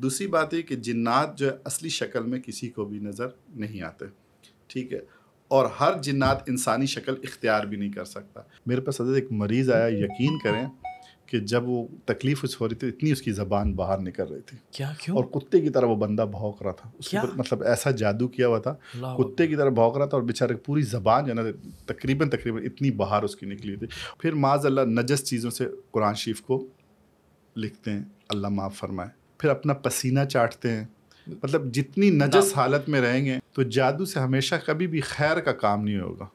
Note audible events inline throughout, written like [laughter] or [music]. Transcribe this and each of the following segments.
दूसरी बात यह कि जिन्नात जो है असली शक्ल में किसी को भी नज़र नहीं आते ठीक है और हर जिन्नात इंसानी शक्ल इख्तियार भी नहीं कर सकता मेरे पास हजरत एक मरीज़ आया यकीन करें कि जब वो तकलीफ उस हो रही थी इतनी उसकी ज़बान बाहर निकल रही थी क्या क्यों और कुत्ते की तरह वो बंदा भौंक रहा था उसके मतलब ऐसा जादू किया हुआ था कुत्ते की तरह भौंक रहा था और बेचारे पूरी ज़बान जो है ना तकरीबन तकरीबन इतनी बाहर उसकी निकली थी फिर माज अल्लाह नजस चीज़ों से कुरान शरीफ को लिखते हैं अल्लाह माफ़ फरमाए फिर अपना पसीना चाटते हैं मतलब जितनी नजस हालत में रहेंगे तो जादू से हमेशा कभी भी खैर का काम नहीं होगा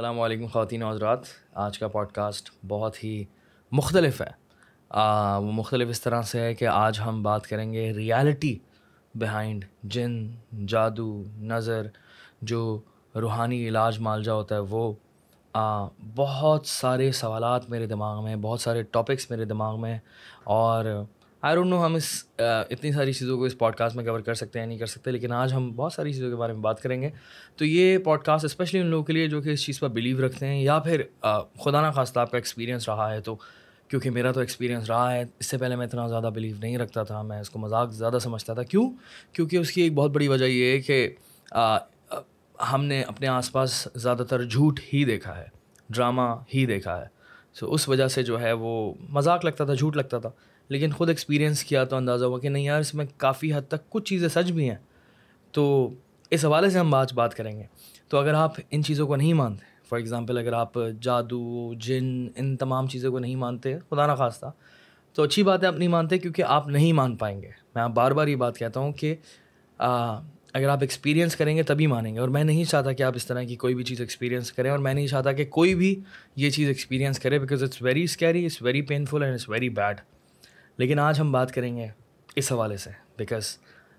अल्लाम ख़वान हजरात आज का पॉडकास्ट बहुत ही मुख्तलफ है आ, वो मुख्तलिफ इस तरह से है कि आज हम बात करेंगे रियलिटी बिहाइंड जिन जादू नज़र जो रूहानी इलाज मालजा होता है वो आ, बहुत सारे सवाल मेरे दिमाग में बहुत सारे टॉपिक्स मेरे दिमाग में और आई डोंट नो हम इस uh, इतनी सारी चीज़ों को इस पॉडकास्ट में कवर कर सकते हैं नहीं कर सकते लेकिन आज हम बहुत सारी चीज़ों के बारे में बात करेंगे तो ये पॉडकास्ट स्पेशली उन लोगों के लिए जो कि इस चीज़ पर बिलीव रखते हैं या फिर uh, खुदा ना खास्ता आपका एक्सपीरियंस रहा है तो क्योंकि मेरा तो एक्सपीरियंस रहा है इससे पहले मैं इतना ज़्यादा बिलीव नहीं रखता था मैं इसको मजाक ज़्यादा समझता था क्यों क्योंकि उसकी एक बहुत बड़ी वजह ये है कि uh, हमने अपने आसपास ज़्यादातर झूठ ही देखा है ड्रामा ही देखा है सो so, उस वजह से जो है वो मजाक लगता था झूठ लगता था लेकिन ख़ुद एक्सपीरियंस किया तो अंदाज़ा हुआ कि नहीं यार इसमें काफ़ी हद तक कुछ चीज़ें सच भी हैं तो इस हवाले से हम आज बात करेंगे तो अगर आप इन चीज़ों को नहीं मानते फॉर एग्ज़ाम्पल अगर आप जादू जिन इन तमाम चीज़ों को नहीं मानते खुदा ना खास्ता तो अच्छी बात है आप नहीं मानते क्योंकि आप नहीं मान पाएंगे मैं आप बार बार ये बात कहता हूँ कि आ, अगर आप एक्सपीरियंस करेंगे तभी मानेंगे और मैं नहीं चाहता कि आप इस तरह की कोई भी चीज़ एक्सपीरियंस करें और मैं नहीं चाहता कि कोई भी ये चीज़ एक्सपीरियंस करे because it's very scary it's very painful and it's very bad लेकिन आज हम बात करेंगे इस हवाले से because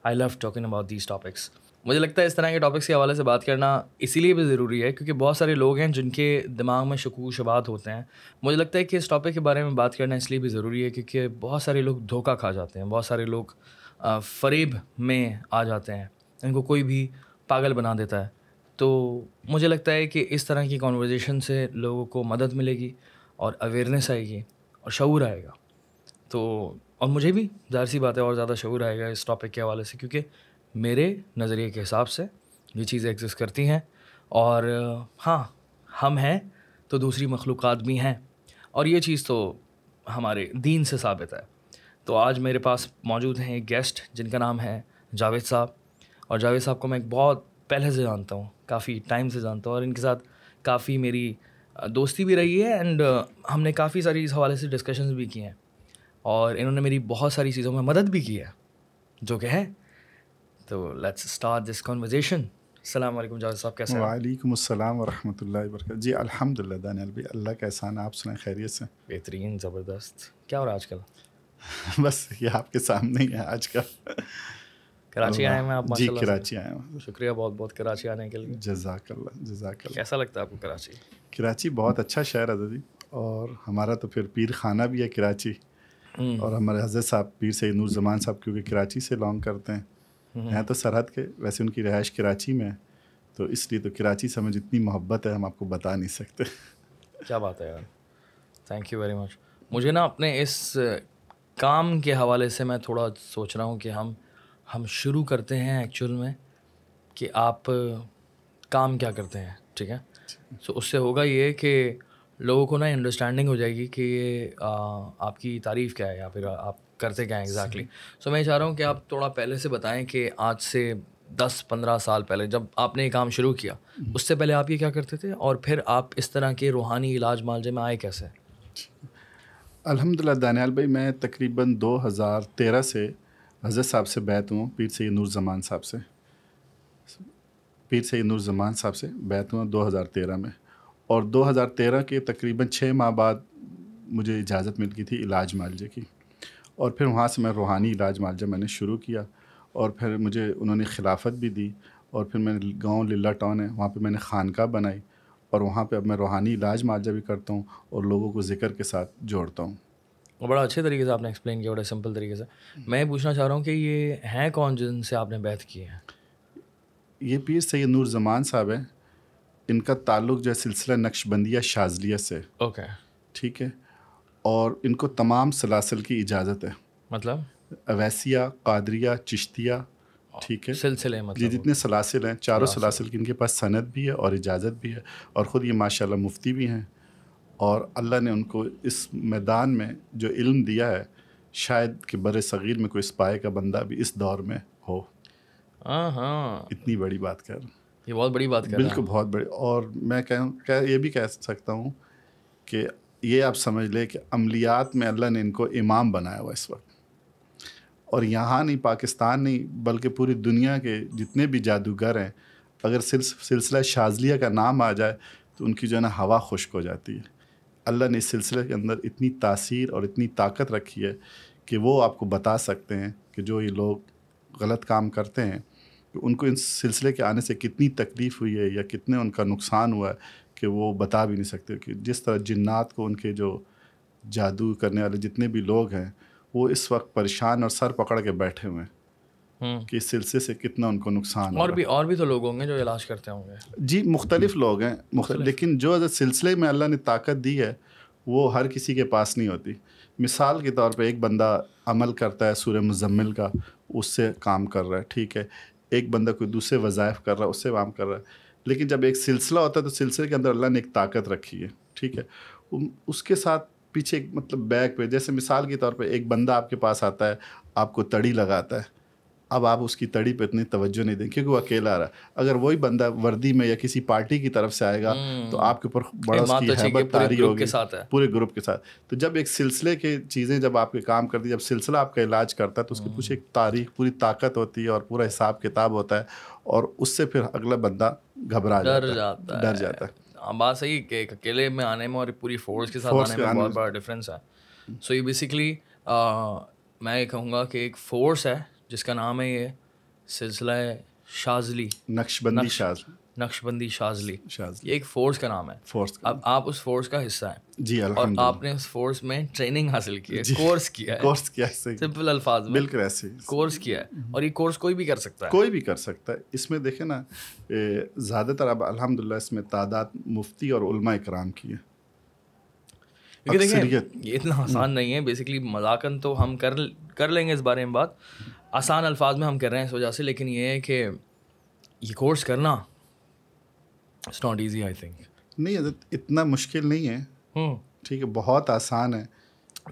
I love talking about these topics मुझे लगता है इस तरह के टॉपिक्स के हवाले से बात करना इसीलिए भी ज़रूरी है क्योंकि बहुत सारे लोग हैं जिनके दिमाग में शकू शबात होते हैं मुझे लगता है कि इस टॉपिक के बारे में बात करना इसलिए भी ज़रूरी है क्योंकि बहुत सारे लोग धोखा खा जाते हैं बहुत सारे लोग फरेब में आ जाते हैं इनको कोई भी पागल बना देता है तो मुझे लगता है कि इस तरह की कॉन्वर्जेसन से लोगों को मदद मिलेगी और अवेयरनेस आएगी और शूर आएगा तो और मुझे भी ज़ाहिर सी बात है और ज़्यादा शूर आएगा इस टॉपिक के हवाले से क्योंकि मेरे नज़रिए के हिसाब से ये चीज़ें एग्जिस्ट करती हैं और हाँ हम हैं तो दूसरी मखलूक भी हैं और ये चीज़ तो हमारे दीन से साबित है तो आज मेरे पास मौजूद हैं एक गेस्ट जिनका नाम है जावेद साहब और जावेद साहब को मैं एक बहुत पहले से जानता हूँ काफ़ी टाइम से जानता हूँ और इनके साथ काफ़ी मेरी दोस्ती भी रही है एंड हमने काफ़ी सारी इस हवाले से डिस्कशंस भी किए हैं और इन्होंने मेरी बहुत सारी चीज़ों में मदद भी की है जो कि है तो लेट्स स्टार्ट दिस कॉन्वर्जेशन अलैक्म जावेद साहब कैसे वालेकुम अस्सलाम वरहमतुल्लाहि वबरकातुहू जी अल्हम्दुलिल्लाह दानियाल भाई अल्लाह का एहसान आप सुनाए खैरियत से बेहतरीन ज़बरदस्त क्या हो रहा है आजकल [laughs] बस ये आपके सामने ही है आज का कराची आए हैं आप जी कराची आए हैं शुक्रिया बहुत बहुत कराची आने के लिए जजाकल्ला जजाक कैसा लगता है आपको कराची कराची बहुत अच्छा शहर है दादी और हमारा तो फिर पीर खाना भी है कराची हम्म। और हमारे हजरत साहब पीर सैद नूर जमान साहब क्योंकि कराची से लॉन्ग करते हैं हम्म। हैं तो सरहद के वैसे उनकी रहाइश कराची में है तो इसलिए तो कराची से हमें जितनी मोहब्बत है हम आपको बता नहीं सकते क्या बात है यार थैंक यू वेरी मच मुझे ना अपने इस काम के हवाले से मैं थोड़ा सोच रहा हूँ कि हम हम शुरू करते हैं एक्चुअल में कि आप काम क्या करते हैं ठीक है सो so, उससे होगा ये कि लोगों को ना अंडरस्टैंडिंग हो जाएगी कि ये आपकी तारीफ़ क्या है या फिर आप करते क्या हैं एग्जैक्टली सो मैं चाह रहा हूँ कि आप थोड़ा पहले से बताएं कि आज से दस पंद्रह साल पहले जब आपने ये काम शुरू किया हम्म। उससे पहले आप ये क्या करते थे और फिर आप इस तरह के रूहानी इलाज मालजे में आए कैसे अलहमदिल्ला दानियाल भाई मैं तकरीबन 2013 से हजरत साहब से बैत हुआ पीर सैद जमान साहब से पीर सैद जमान साहब से बैत हुआ 2013 में और 2013 के तकरीबन छः माह बाद मुझे इजाज़त मिल गई थी इलाज मालजे की और फिर वहाँ से मैं रूहानी इलाज मालजा मैंने शुरू किया और फिर मुझे उन्होंने खिलाफत भी दी और फिर मैंने गांव लिल्ला टाउन है वहाँ पे मैंने खानका बनाई और वहाँ पे अब मैं रूहानी इलाज मालजा भी करता हूँ और लोगों को जिक्र के साथ जोड़ता हूँ बड़ा अच्छे तरीके से आपने एक्सप्लेन किया बड़ा सिंपल तरीके से मैं पूछना चाह रहा हूँ कि ये हैं कौन जिनसे आपने बैत की है ये पीर सैद नूर जमान साहब हैं इनका ताल्लुक जो है सिलसिला नक्शबंदिया शाजलिया से ओके ठीक है और इनको तमाम सलासल की इजाज़त है मतलब अवैसिया कादरिया चिश्तिया ठीक है सिलसिले मतलब ये जितने सलासिल हैं चारों सलासिल की इनके पास सनत भी है और इजाज़त भी है और ख़ुद ये माशाल्लाह मुफ्ती भी हैं और अल्लाह ने उनको इस मैदान में जो इल्म दिया है शायद कि बर सग़ीर में कोई इस पाए का बंदा भी इस दौर में हो हाँ, हाँ। इतनी बड़ी बात कर ये बहुत बड़ी बात कर बिल्कुल बहुत बड़ी और मैं कह, कह ये भी कह सकता हूँ कि ये आप समझ ले कि अमलियात में अल्लाह ने इनको इमाम बनाया हुआ इस वक्त और यहाँ नहीं पाकिस्तान नहीं बल्कि पूरी दुनिया के जितने भी जादूगर हैं अगर सिलसिला शाजलिया का नाम आ जाए तो उनकी जो है ना हवा खुश्क हो जाती है अल्लाह ने इस सिलसिले के अंदर इतनी तासीर और इतनी ताकत रखी है कि वो आपको बता सकते हैं कि जो ये लोग गलत काम करते हैं कि उनको इस सिलसिले के आने से कितनी तकलीफ़ हुई है या कितने उनका नुकसान हुआ है कि वो बता भी नहीं सकते कि जिस तरह जिन्नात को उनके जो जादू करने वाले जितने भी लोग हैं वो इस वक्त परेशान और सर पकड़ के बैठे हुए हैं हम्म। कि इस सिलसिले से कितना उनको नुकसान और भी और भी तो लोग होंगे जो इलाज करते होंगे जी मुख्तलिफ लोग हैं मुख्तलिफ लेकिन जो सिलसिले में अल्लाह ने ताकत दी है वो हर किसी के पास नहीं होती मिसाल के तौर पे एक बंदा अमल करता है सूर्य मुजम्मिल का उससे काम कर रहा है ठीक है एक बंदा कोई दूसरे वज़ायफ कर रहा है उससे वाम कर रहा है लेकिन जब एक सिलसिला होता है तो सिलसिले के अंदर अल्लाह ने एक ताकत रखी है ठीक है उसके साथ पीछे मतलब बैक पे जैसे मिसाल के तौर पे एक बंदा आपके पास आता है आपको तड़ी लगाता है अब आप उसकी तड़ी पे इतनी तवज्जो नहीं दें क्योंकि वो अकेला आ रहा है अगर वही बंदा वर्दी में या किसी पार्टी की तरफ से आएगा तो हम्म। आपके ऊपर बड़ा तो उसकी तो हैबत तारी होगी पूरे ग्रुप के साथ तो जब एक सिलसिले के चीज़ें जब आपके काम करती जब सिलसिला आपका इलाज करता है तो उसकी पूछे हम्म। एक तारीख पूरी ताकत होती है और पूरा हिसाब किताब होता है और उससे फिर अगला बंदा घबरा डर जाता है डर जाता है बात सही कि अकेले में आने में और पूरी फोर्स के साथ आने में बहुत बड़ा डिफरेंस है सो हम्म। ये बेसिकली मैं ये कहूँगा कि एक फोर्स है जिसका नाम है ये सिलसिला शाजली नक्शबंदी नक्श, शाजली नक्शबंदी शाजली शाजली ये एक फोर्स का नाम है फोर्स का अब आप उस फोर्स का हिस्सा हैं जी और आपने उस फोर्स में ट्रेनिंग हासिल की है कोर्स किया है कोर्स किया है सिंपल अल्फाज में बिल्कुल ऐसे कोर्स किया है हम्म। और ये कोर्स कोई भी कर सकता है कोई भी कर सकता है इसमें देखे ना ज़्यादातर अब अलहमदिल्ला इसमें तादाद मुफ्ती और कराम की है क्योंकि देखिए ये इतना आसान हम्म। नहीं है बेसिकली मजाकन तो हम कर कर लेंगे इस बारे में बात आसान अल्फाज में हम कर रहे हैं इस वजह से लेकिन ये है कि ये कोर्स करना it's not easy I think नहीं तो इतना मुश्किल नहीं है हम्म। ठीक है बहुत आसान है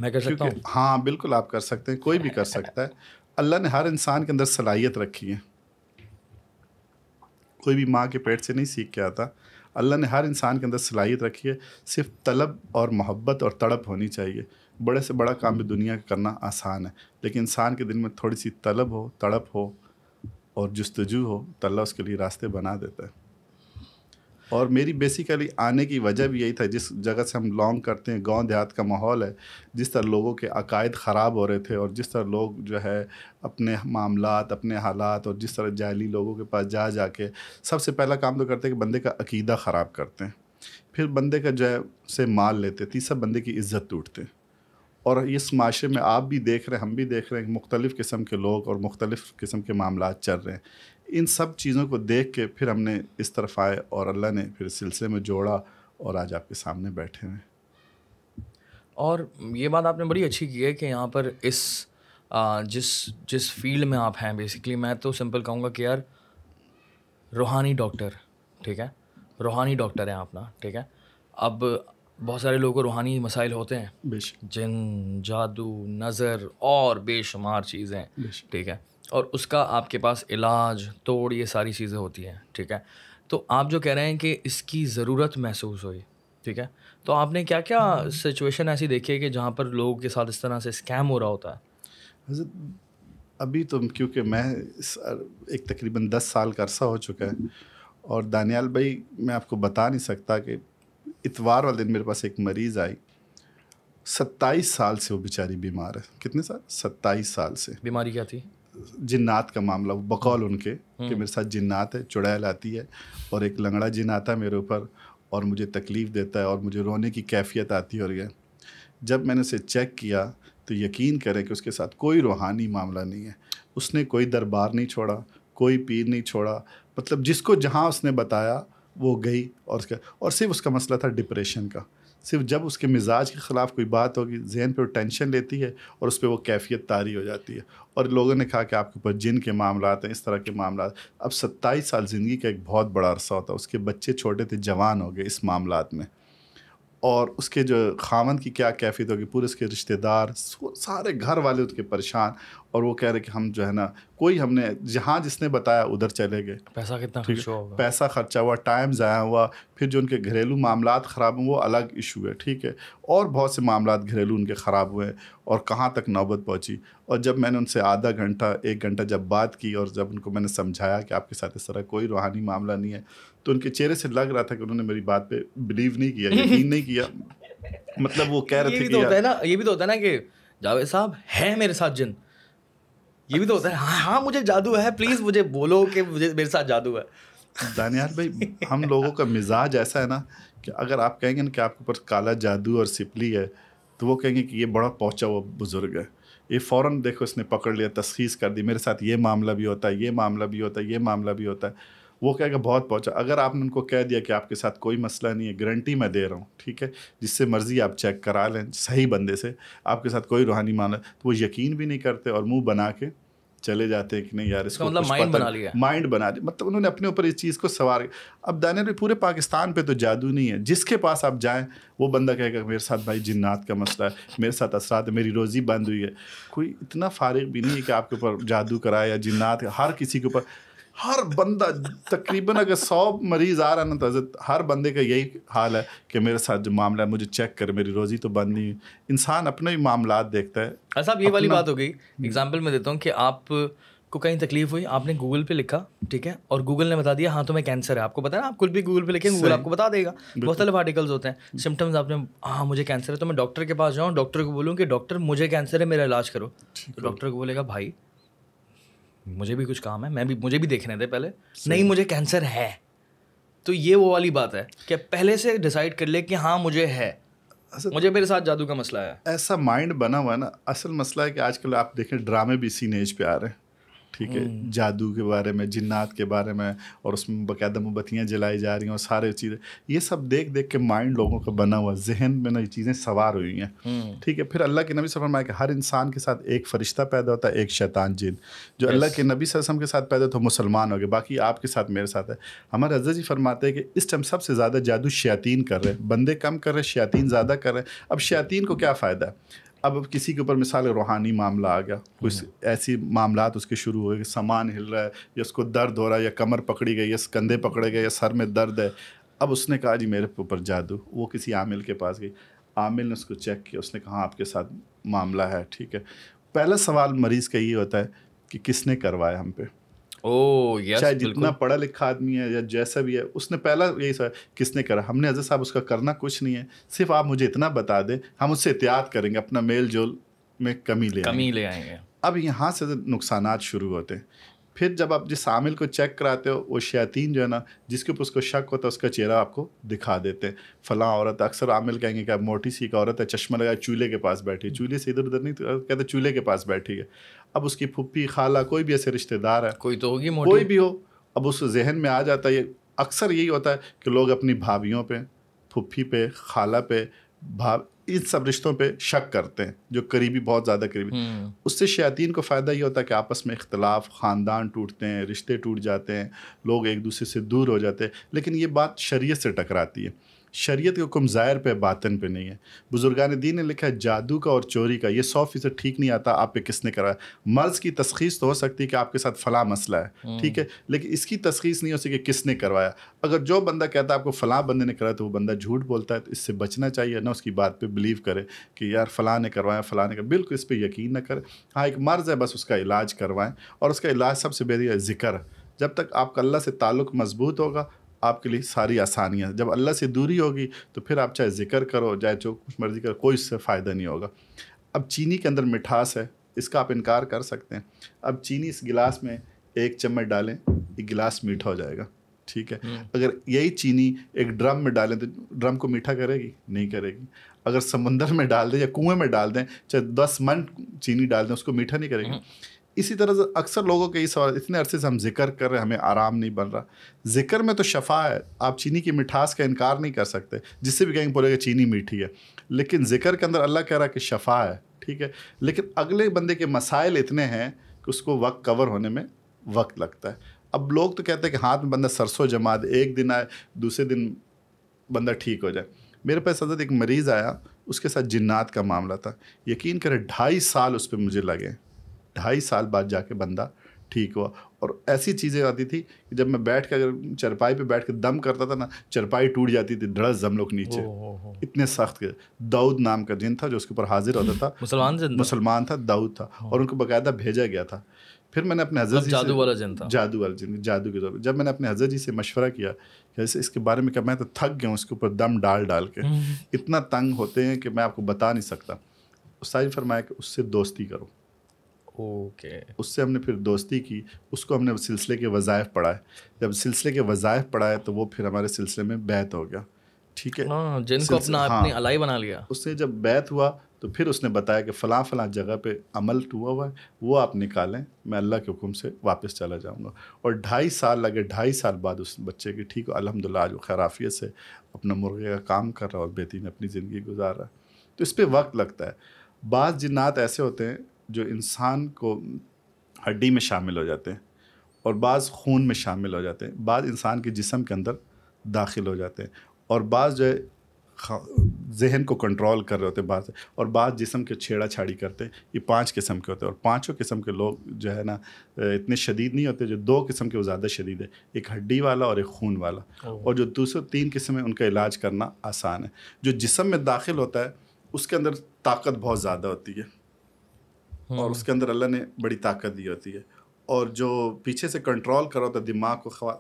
मैं कर सकता हूँ हाँ बिल्कुल आप कर सकते हैं कोई भी कर सकता है अल्लाह ने हर इंसान के अंदर सलाहियत रखी है कोई भी माँ के पेट से नहीं सीख के आता अल्लाह ने हर इंसान के अंदर सलाहियत रखी है सिर्फ तलब और मोहब्बत और तड़प होनी चाहिए बड़े से बड़ा काम भी दुनिया का करना आसान है लेकिन इंसान के दिल में थोड़ी सी तलब हो तड़प हो और जस्तजू हो तो अल्लाह उसके लिए रास्ते बना देता है और मेरी बेसिकली आने की वजह भी यही था जिस जगह से हम लॉन्ग करते हैं गांव देहात का माहौल है जिस तरह लोगों के अकायद ख़राब हो रहे थे और जिस तरह लोग जो है अपने मामला अपने हालात और जिस तरह जाली लोगों के पास जा जा के सबसे पहला काम तो करते हैं कि बंदे का अकीदा ख़राब करते हैं फिर बंदे का जो है से माल लेते तीसरा बंदे की इज़्ज़त टूटते हैं और इस माशरे में आप भी देख रहे हैं हम भी देख रहे हैं मुख्तलिफ़ किस्म के लोग और मुख्तलिफ़ किस्म के मामला चल रहे हैं इन सब चीज़ों को देख के फिर हमने इस तरफ आए और अल्लाह ने फिर सिलसिले में जोड़ा और आज आपके सामने बैठे हैं और ये बात आपने बड़ी अच्छी की है कि यहाँ पर इस आ, जिस जिस फील्ड में आप हैं बेसिकली मैं तो सिंपल कहूँगा कि यार रूहानी डॉक्टर ठीक है रूहानी डॉक्टर हैं आप ना ठीक है अब बहुत सारे लोगों को रूहानी मसाइल होते हैं जिन जादू नज़र और बेशुमार चीज़ें ठीक है और उसका आपके पास इलाज तोड़ ये सारी चीज़ें होती हैं ठीक है तो आप जो कह रहे हैं कि इसकी ज़रूरत महसूस हुई ठीक है तो आपने क्या क्या सिचुएशन ऐसी देखी है कि जहाँ पर लोगों के साथ इस तरह से स्कैम हो रहा होता है अभी तो क्योंकि मैं एक तकरीबन दस साल का अरसा हो चुका है और दानियाल भाई मैं आपको बता नहीं सकता कि इतवार वाले दिन मेरे पास एक मरीज़ आई सत्ताईस साल से वो बेचारी बीमार है कितने साल सत्ताईस साल से बीमारी क्या थी जिन्नात का मामला वो बकौल हम्म। उनके कि हम्म। मेरे साथ जिन्नात है चुड़ैल आती है और एक लंगड़ा जिन आता है मेरे ऊपर और मुझे तकलीफ़ देता है और मुझे रोने की कैफियत आती और यह जब मैंने उसे चेक किया तो यकीन करें कि उसके साथ कोई रूहानी मामला नहीं है उसने कोई दरबार नहीं छोड़ा कोई पीर नहीं छोड़ा मतलब जिसको जहाँ उसने बताया वो गई और उसका और सिर्फ उसका मसला था डिप्रेशन का सिर्फ जब उसके मिजाज के ख़िलाफ़ कोई बात होगी जहन पर वो टेंशन लेती है और उस पर वो कैफियत तारी हो जाती है और लोगों ने कहा कि आपके ऊपर जिन के मामला हैं इस तरह के मामला अब सत्ताईस साल ज़िंदगी का एक बहुत बड़ा अरसा होता है उसके बच्चे छोटे थे जवान हो गए इस मामला में और उसके जो खावन की क्या कैफियत होगी पूरे उसके रिश्तेदार सारे घर वाले उसके परेशान और वो कह रहे कि हम जो है ना कोई हमने जहाँ जिसने बताया उधर चले गए पैसा कितना खर्चा हुआ पैसा खर्चा हुआ टाइम ज़ाया हुआ फिर जो उनके घरेलू मामला ख़राब हुए वो अलग इशू है ठीक है और बहुत से मामला घरेलू उनके ख़राब हुए और कहाँ तक नौबत पहुँची और जब मैंने उनसे आधा घंटा एक घंटा जब बात की और जब उनको मैंने समझाया कि आपके साथ इस तरह कोई रूहानी मामला नहीं है तो उनके चेहरे से लग रहा था कि उन्होंने मेरी बात पे बिलीव नहीं किया यकीन नहीं किया मतलब वो कह रहे थे तो ना ये भी तो होता है ना कि जावेद साहब है मेरे साथ जिन ये भी तो होता है हाँ हाँ मुझे जादू है प्लीज़ मुझे बोलो कि मुझे मेरे साथ जादू है दानियाल भाई हम लोगों का मिजाज ऐसा है ना कि अगर आप कहेंगे ना कि आपके ऊपर काला जादू और सिपली है तो वो कहेंगे कि ये बड़ा पहुँचा हुआ बुज़ुर्ग है ये फ़ौरन देखो इसने पकड़ लिया तस्खीस कर दी मेरे साथ ये मामला भी होता है ये मामला भी होता है ये मामला भी होता है वो कहेगा बहुत पहुँचा अच्छा। अगर आपने उनको कह दिया कि आपके साथ कोई मसला नहीं है गारंटी मैं दे रहा हूँ ठीक है जिससे मर्ज़ी आप चेक करा लें सही बंदे से आपके साथ कोई रूहानी मामला तो वो यकीन भी नहीं करते और मुँह बना के चले जाते हैं कि नहीं यार इसको तो मतलब माइंड बना लिया माइंड बना दिया मतलब उन्होंने अपने ऊपर इस चीज़ को सवार अब दानियल पूरे पाकिस्तान पे तो जादू नहीं है जिसके पास आप जाएं वो बंदा कहेगा मेरे साथ भाई जिन्नात का मसला है मेरे साथ असरात है मेरी रोज़ी बंद हुई है कोई इतना फारिग भी नहीं है कि आपके ऊपर जादू कराए या जिन्नात हर किसी के ऊपर हर बंदा तकरीबन अगर सौ मरीज आ रहा ना तो हर बंदे का यही हाल है कि मेरे साथ जो मामला है मुझे चेक कर मेरी रोज़ी तो बंद नहीं इंसान अपने ही मामला देखता है अच्छा, साहब ये वाली बात हो गई एग्जाम्पल हम्म। मैं देता हूँ कि आप को कहीं तकलीफ हुई आपने गूगल पे लिखा ठीक है और गूगल ने बता दिया हाँ तो मैं कैंसर है आपको पता है ना आप कुछ भी गूगल पे लिखें गूगल आपको बता देगा बहुत सारे आर्टिकल्स होते हैं सिम्टम्स आपने हाँ मुझे कैंसर है तो मैं डॉक्टर के पास जाऊँ डॉक्टर को बोलूँ कि डॉक्टर मुझे कैंसर है मेरा इलाज करो तो डॉक्टर को बोलेगा भाई मुझे भी कुछ काम है मैं भी मुझे भी देखने थे पहले नहीं मुझे कैंसर है तो ये वो वाली बात है कि पहले से डिसाइड कर ले कि हाँ मुझे है असल मुझे मेरे साथ जादू का मसला है ऐसा माइंड बना हुआ है ना असल मसला है कि आजकल आप देखें ड्रामे भी इसी नेज पे आ रहे हैं ठीक है हम्म। जादू के बारे में जिन्नात के बारे में और उसमें बाकायदा मोमबत्तियाँ जलाई जा रही हैं और सारे चीज़ें ये सब देख देख के माइंड लोगों का बना हुआ जहन में ना ये चीज़ें सवार हुई हैं हम्म। ठीक है फिर अल्लाह के नबी सफरमाए कि हर इंसान के साथ एक फ़रिश्ता पैदा होता है एक शैतान जिन जो अल्लाह के नबी सरसम के साथ पैदा होता मुसलमान हो गए बाकी आपके साथ मेरे साथ है हमारे हजरत जी फरमाते हैं कि इस टाइम सबसे ज़्यादा जादू शयातीन कर रहे हैं बंदे कम कर रहे हैं शयातीन ज़्यादा कर रहे हैं अब शयातीन को क्या फ़ायदा है अब किसी के ऊपर मिसाल रूहानी मामला आ गया कुछ हम्म। ऐसी मामला उसके शुरू हो गए सामान हिल रहा है या उसको दर्द हो रहा है या कमर पकड़ी गई या कंधे पकड़े गए या सर में दर्द है अब उसने कहा जी मेरे ऊपर जादू वो किसी आमिल के पास गई आमिल ने उसको चेक किया उसने कहा आपके साथ मामला है ठीक है पहला सवाल मरीज़ का ये होता है कि किसने करवाया हम पे चाहे जितना पढ़ा लिखा आदमी है या जैसा भी है उसने पहला यही सवाल किसने करा हमने अजय साहब उसका करना कुछ नहीं है सिर्फ आप मुझे इतना बता दें हम उससे एहतियात करेंगे अपना मेल जोल में कमी ले कमी ले आएंगे अब यहाँ से नुकसान शुरू होते हैं फिर जब आप जिस आमिल को चेक कराते हो वो शैतीन जो है ना जिसके ऊपर उसको शक होता है उसका चेहरा आपको दिखा देते हैं फलां औरत अक्सर आमिल कहेंगे कि आप मोटी सी एक औरत है चश्मा लगाए चूल्हे के पास बैठी है चूल्हे से इधर उधर नहीं तो कहते चूल्हे के पास बैठी है अब उसकी फुप्पी खाला कोई भी ऐसे रिश्तेदार है कोई तो होगी कोई भी हो अब उस जहन में आ जाता है अक्सर यही होता है कि लोग अपनी भाभीियों पे फुप्फी पे खाला पे भाव इन सब रिश्तों पे शक करते हैं जो करीबी बहुत ज़्यादा करीबी हम्म। उससे शैतिन को फ़ायदा ये होता है कि आपस में इख्तलाफ ख़ानदान टूटते हैं रिश्ते टूट जाते हैं लोग एक दूसरे से दूर हो जाते हैं लेकिन ये बात शरीय से टकराती है शरीयत के हुक्म ज़ाहिर पे बातन पे नहीं है बुजुर्गान दीन ने लिखा है जादू का और चोरी का ये सौ फीसद ठीक नहीं आता आप पे किसने करा मर्ज़ की तशखीस तो हो सकती है कि आपके साथ फ़लाँ मसला है हम्म। ठीक है लेकिन इसकी तशखीस नहीं हो सकी कि किसने करवाया अगर जो बंदा कहता है आपको फ़लाँ बंदे ने कराया तो वो बंदा झूठ बोलता है तो इससे बचना चाहिए ना उसकी बात पर बिलीव करे कि यार फ़लाँ ने करवाया फ़लाँ ने कर बिल्कुल इस पर यकीन ना करें हाँ एक मर्ज़ है बस उसका इलाज करवाएँ और उसका इलाज सबसे बेहतर जिक्र जब तक आपका अल्लाह से ताल्लुक़ मजबूत होगा आपके लिए सारी आसानियाँ जब अल्लाह से दूरी होगी तो फिर आप चाहे जिक्र करो चाहे जो कुछ मर्ज़ी करो कोई इससे फ़ायदा नहीं होगा अब चीनी के अंदर मिठास है इसका आप इनकार कर सकते हैं अब चीनी इस गिलास में एक चम्मच डालें एक गिलास मीठा हो जाएगा ठीक है हम्म। अगर यही चीनी एक ड्रम में डालें तो ड्रम को मीठा करेगी नहीं करेगी अगर समंदर में डाल दें या कुएं में डाल दें चाहे दस मन चीनी डाल दें उसको मीठा नहीं करेगी हम्म। इसी तरह से अक्सर लोगों के ये सवाल इतने अरसे से हम जिक्र कर रहे हैं हमें आराम नहीं बन रहा जिक्र में तो शफा है आप चीनी की मिठास का इनकार नहीं कर सकते जिससे भी कहेंगे बोलेगा चीनी मीठी है लेकिन जिक्र के अंदर अल्लाह कह रहा है कि शफा है ठीक है लेकिन अगले बंदे के मसाइल इतने हैं कि उसको वक्त कवर होने में वक्त लगता है अब लोग तो कहते हैं कि हाथ में बंदा सरसों जमा दे एक दिन आए दूसरे दिन बंदा ठीक हो जाए मेरे पास हजरत एक मरीज़ आया उसके साथ जिन्नात का मामला था यकीन करें ढाई साल उस पर मुझे लगे ढाई साल बाद जाके बंदा ठीक हुआ और ऐसी चीज़ें आती थी कि जब मैं बैठ के अगर चरपाई पे बैठ के दम करता था ना चरपाई टूट जाती थी धड़स जम लोग नीचे ओ, ओ, ओ. इतने सख्त के दाऊद नाम का जिन था जो उसके ऊपर हाजिर होता था मुसलमान जिन मुसलमान था दाऊद था और उनको बाकायदा भेजा गया था फिर मैंने अपने हजरत मतलब जी जादू वाला जिन था जादू वाला जिन जादू के तौर जब मैंने अपने हजरत जी से मशवरा किया जैसे इसके बारे में क्या मैं तो थक गया हूँ उसके ऊपर दम डाल डाल के हम्म। इतना तंग होते हैं कि मैं आपको बता नहीं सकता उस फरमाया कि उससे दोस्ती करो ओके okay. उससे हमने फिर दोस्ती की उसको हमने सिलसिले के वज़ायफ़ पढ़ाए जब सिलसिले के वज़ायफ़ पढ़ाए तो वो फिर हमारे सिलसिले में बैत हो गया ठीक है हाँ, जिनको अपना हाँ, अपनी अलाई बना लिया उससे जब बैत हुआ तो फिर उसने बताया कि फ़लाँ फ़लाँ जगह पे अमल तो हुआ हुआ है वो आप निकालें मैं अल्लाह के हुक्म से वापस चला जाऊँगा और ढाई साल लगे ढाई साल बाद उस बच्चे की ठीक अलहमदिल्ला आज वो से अपना मुर्गे का काम कर रहा है और बेहतरीन अपनी ज़िंदगी गुजार रहा है तो इस पर वक्त लगता है बाद जिन्नात ऐसे होते हैं जो इंसान को हड्डी में शामिल हो जाते हैं और बाद खून में शामिल हो जाते हैं बाद इंसान के जिसम के अंदर दाखिल हो जाते हैं और बाद जो है जहन को कंट्रोल कर रहे होते हैं बाद और बाद जिसम के छेड़ा छाड़ी करते हैं ये पांच किस्म के होते हैं और पांचों किस्म के लोग जो है ना इतने शदीद नहीं होते जो दो किस्म के वो ज़्यादा शदीद है एक हड्डी वाला और एक खून वाला और जो दूसरे तीन किस्म है उनका इलाज करना आसान है जो जिसम में दाखिल होता है उसके अंदर ताकत बहुत ज़्यादा होती है और हम्म। उसके अंदर अल्लाह ने बड़ी ताकत दी होती है और जो पीछे से कंट्रोल कर रहा होता है दिमाग को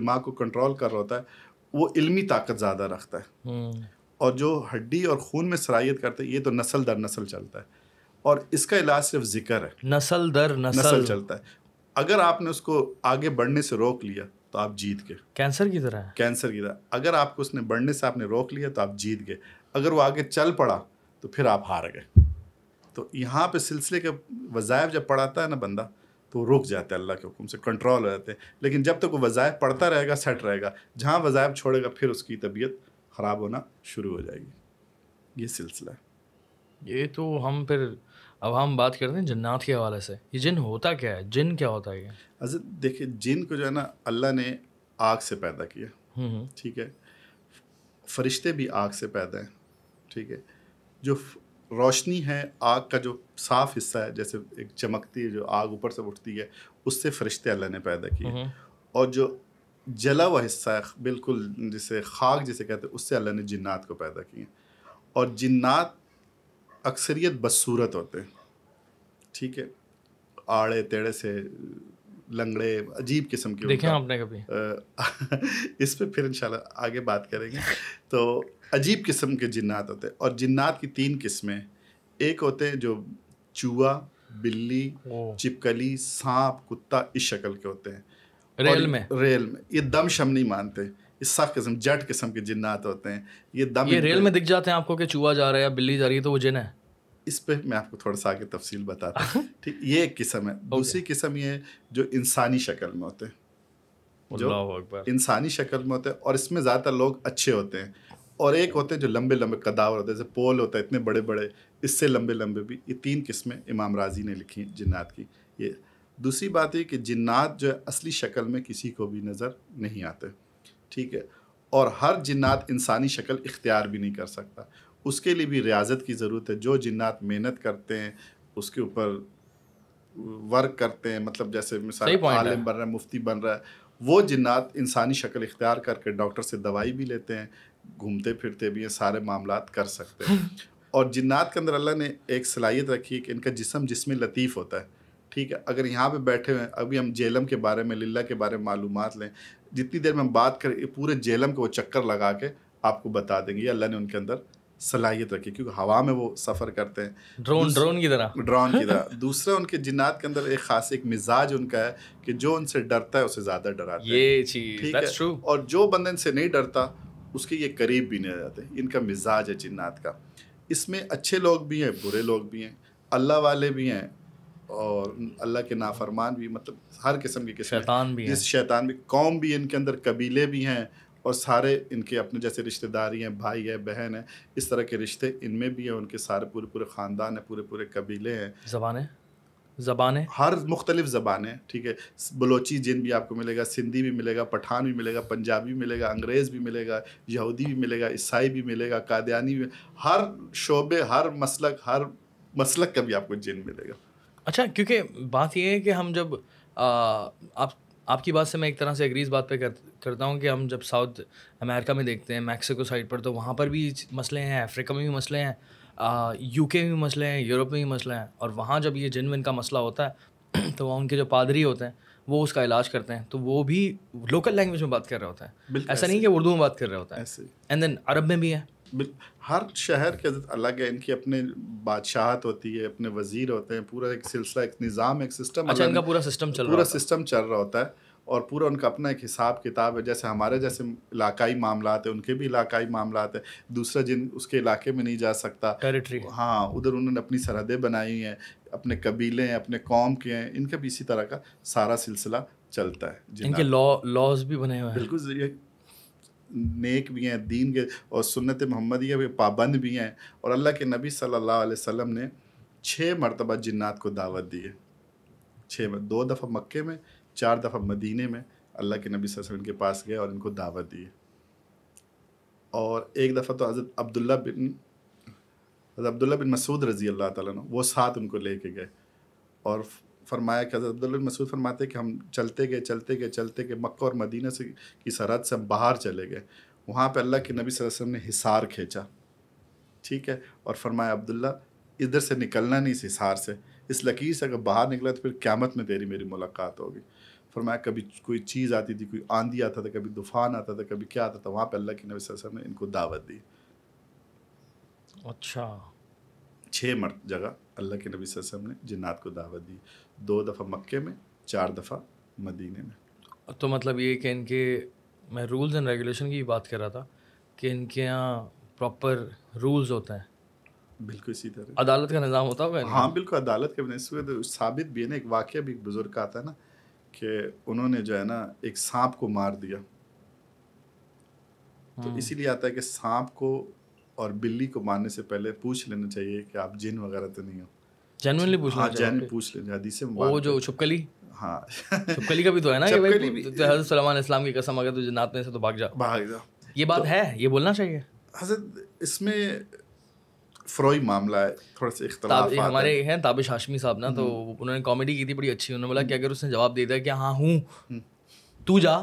दिमाग को कंट्रोल कर रहा होता है वो इल्मी ताकत ज़्यादा रखता है हम्म। और जो हड्डी और खून में सराहियत करते हैं ये तो नस्ल दर नस्ल चलता है और इसका इलाज सिर्फ जिक्र है नस्ल दर नसल, नस्ल चलता है अगर आपने उसको आगे बढ़ने से रोक लिया तो आप जीत गए कैंसर की तरह कैंसर की तरह अगर आपको उसने बढ़ने से आपने रोक लिया तो आप जीत गए अगर वो आगे चल पड़ा तो फिर आप हार गए तो यहाँ पे सिलसिले के वज़ायफ जब पढ़ाता है ना बंदा तो रुक जाता है अल्लाह के हुक्म से कंट्रोल हो जाते हैं लेकिन जब तक वो वज़ायफ पढ़ता रहेगा सेट रहेगा जहाँ वज़ायफ छोड़ेगा फिर उसकी तबीयत ख़राब होना शुरू हो जाएगी ये सिलसिला है ये तो हम फिर अब हम बात करते हैं जन्नात के हवाले से ये जिन होता क्या है जिन क्या होता है अजर देखिए जिन को जो है ना अल्लाह ने आग से पैदा किया हम्म, हम्म। ठीक है फरिश्ते भी आग से पैदा हैं ठीक है जो रोशनी है आग का जो साफ हिस्सा है जैसे एक चमकती जो आग ऊपर से उठती है उससे फरिश्ते अल्लाह ने पैदा किए हम्म। और जो जला हुआ हिस्सा है बिल्कुल जिसे खाक जिसे कहते हैं उससे अल्लाह ने जिन्नात को पैदा किए और जिन्नात अक्सरियत बदसूरत होते हैं ठीक है आड़े तेड़े से लंगड़े अजीब किस्म के देखे आपने कभी आ, [laughs] इस पे फिर इंशाल्लाह आगे बात करेंगे तो अजीब किस्म के जिन्नात होते और जिन्नात की तीन किस्में एक होते जो चूहा बिल्ली चिपकली सांप कुत्ता इस शक्ल के होते हैं रेल में रेल में ये दम शम नहीं मानते इस सख्त किस्म जट किस्म के जिन्नात होते हैं ये दम ये रेल में दिख जाते हैं आपको कि चूहा जा रहा है या बिल्ली जा रही है तो वो जिन है इस पर मैं आपको थोड़ा सा आगे तफसील बताता हूँ [laughs] ठीक ये एक किस्म है दूसरी किस्म ये जो इंसानी शक्ल में होते हैं जो इंसानी शक्ल में होते हैं और इसमें ज़्यादातर लोग अच्छे होते हैं और एक होते जो लंबे लंबे कदावर होते जैसे पोल होता है इतने बड़े बड़े इससे लंबे लंबे भी ये तीन किस्में इमाम राजी ने लिखी जिन्नात की ये दूसरी बात ये कि जिन्नात जो है असली शक्ल में किसी को भी नज़र नहीं आते ठीक है और हर जिन्नात इंसानी शक्ल इख्तियार भी नहीं कर सकता उसके लिए भी रियाजत की ज़रूरत है जो जिन्नात मेहनत करते हैं उसके ऊपर वर्क करते हैं मतलब जैसे मिसाल आलिम बन रहा है मुफ्ती बन रहा है वो जिन्नात इंसानी शक्ल इख्तियार करके डॉक्टर से दवाई भी लेते हैं घूमते फिरते भी ये सारे मामला कर सकते हैं [laughs] और जिन्नात के अंदर अल्लाह ने एक सलाहियत रखी है कि इनका जिसम जिसमें लतीफ़ होता है ठीक है अगर यहाँ पे बैठे हुए हैं अभी हम जेलम के बारे में लिल्ला के बारे में मालूम लें जितनी देर में हम बात करें पूरे जेलम को वो चक्कर लगा के आपको बता देंगे अल्लाह ने उनके अंदर सलाहियत रखी क्योंकि हवा में वो सफ़र करते हैं ड्रोन ड्रोन की तरह ड्रोन की तरह [laughs] दूसरा उनके जिन्नात के अंदर एक खास एक मिजाज उनका है कि जो उनसे डरता है उसे ज़्यादा डराता है ये चीज़ ठीक है और जो बंदे इनसे नहीं डरता उसके ये करीब भी नहीं जाते इनका मिजाज है जिन्नात का इसमें अच्छे लोग भी हैं बुरे लोग भी हैं अल्लाह वाले भी हैं और अल्लाह के नाफरमान भी मतलब हर किस्म के शैतान भी जिस शैतान भी कौम भी इनके अंदर कबीले भी हैं और सारे इनके अपने जैसे रिश्तेदारी हैं भाई है बहन है इस तरह के रिश्ते इनमें भी हैं उनके सारे पूरे पूरे ख़ानदान हैं पूरे पूरे कबीले हैं जबान जबानें हर मुख्तलिफ ज़बानें ठीक है बलोची जिन भी आपको मिलेगा सिंधी भी मिलेगा पठान भी मिलेगा पंजाबी भी मिलेगा अंग्रेज़ भी मिलेगा यहूदी भी मिलेगा ईसाई भी मिलेगा कादयानी भी हर शोबे हर मसलक हर मसलक का भी आपको जिन मिलेगा अच्छा क्योंकि बात यह है कि हम जब आ, आप आपकी बात से मैं एक तरह से अग्रीज बात पे कर, करता हूँ कि हम जब साउथ अमेरिका में देखते हैं मैक्सिको साइड पर तो वहाँ पर भी मसले हैं अफ्रीका में भी मसले हैं यूके में भी मसले हैं यूरोप में भी मसले हैं और वहाँ जब ये जिन का मसला होता है [clears throat] तो वहाँ उनके जो पादरी होते हैं वो उसका इलाज करते हैं तो वो भी लोकल लैंग्वेज में बात कर रहे होता है ऐसा नहीं कि उर्दू में बात कर रहे होता है एंड देन अरब में भी है हर शहर के अलग है इनकी अपने बादशाहत होती है अपने वजीर होते हैं पूरा एक सिलसिला एक निज़ाम एक सिस्टम अच्छा इनका पूरा सिस्टम चल पूरा सिस्टम चल रहा होता है और पूरा उनका अपना एक हिसाब किताब है जैसे हमारे जैसे इलाकाई मामला है उनके भी इलाकाई मामला है दूसरा जिन उसके इलाके में नहीं जा सकता टेरिटरी हाँ उधर उन्होंने अपनी सरहदें बनाई हैं अपने कबीले हैं अपने कौम के हैं इनका भी इसी तरह का सारा सिलसिला चलता है इनके लॉ लॉज भी बने हुए हैं बिल्कुल ये नेक भी हैं दीन के और सुन्नत महमदिया भी पाबंद भी हैं और अल्लाह के नबी सल्लल्लाहु अलैहि वसल्लम ने छः मरतबा जिन्नात को दावत दी है छः दो दफ़ा मक्के में चार दफ़ा मदीने में अल्लाह के नबी वसल्लम के पास गए और इनको दावत दी और एक दफ़ा तो हज़रत अब्दुल्ला बिन अब्दुल्ला बिन मसूद रज़ी अल्लाह तुम वो साथ उनको लेके गए और फरमाया कि हज़रत अब्दुल्ला बिन मसूद फरमाते कि हम चलते गए चलते गए चलते गए मक्का और मदीना से की सरहद से हम बाहर चले गए वहाँ पर अल्लाह के नबी वसल्लम ने हिसार खींचा ठीक है और फरमाया अब्दुल्ला इधर से निकलना नहीं इस हिसार से इस लकीर से अगर बाहर निकला तो फिर क्यामत में तेरी मेरी मुलाकात होगी फरमाया कभी कोई चीज़ आती थी कोई आंधी आता था कभी तूफान आता था कभी क्या आता था वहाँ पर अल्लाह के नबी वसल्लम ने इनको दावत दी अच्छा छः मर जगह अल्लाह के नबी वसल्लम ने जिन्नात को दावत दी दो दफ़ा मक्के में चार दफ़ा मदीने में तो मतलब ये कि इनके मैं रूल्स एंड रेगुलेशन की बात कर रहा था कि इनके यहाँ प्रॉपर रूल्स होते हैं बिल्कुल इसी तरह अदालत का निज़ाम होता होगा हाँ बिल्कुल अदालत के तो साबित भी है ना एक वाक्य भी एक बुज़ुर्ग का आता है ना कि उन्होंने जो है ना एक सांप को मार दिया तो हम्म। इसीलिए आता है कि सांप को और बिल्ली को मारने से पहले पूछ लेना चाहिए कि आप जिन वगैरह तो नहीं हो जेनुअनली पूछ हाँ जैन पूछ लेना हदीस से वो जो छुपकली हाँ छुपकली का भी तो है ना कि भाई हजरत सलमान इस्लाम की कसम अगर तुझे नात से तो भाग जा भाग जा ये बात तो है ये बोलना चाहिए हजरत इसमें फ्रोई मामला है थोड़ा सा इख्तलाफ हमारे हैं ताबिश हाशमी साहब ना तो हम्म। उन्होंने कॉमेडी की थी बड़ी अच्छी उन्होंने बोला कि हम्म। अगर उसने जवाब दे दिया कि हाँ हूँ हम्म। तू जा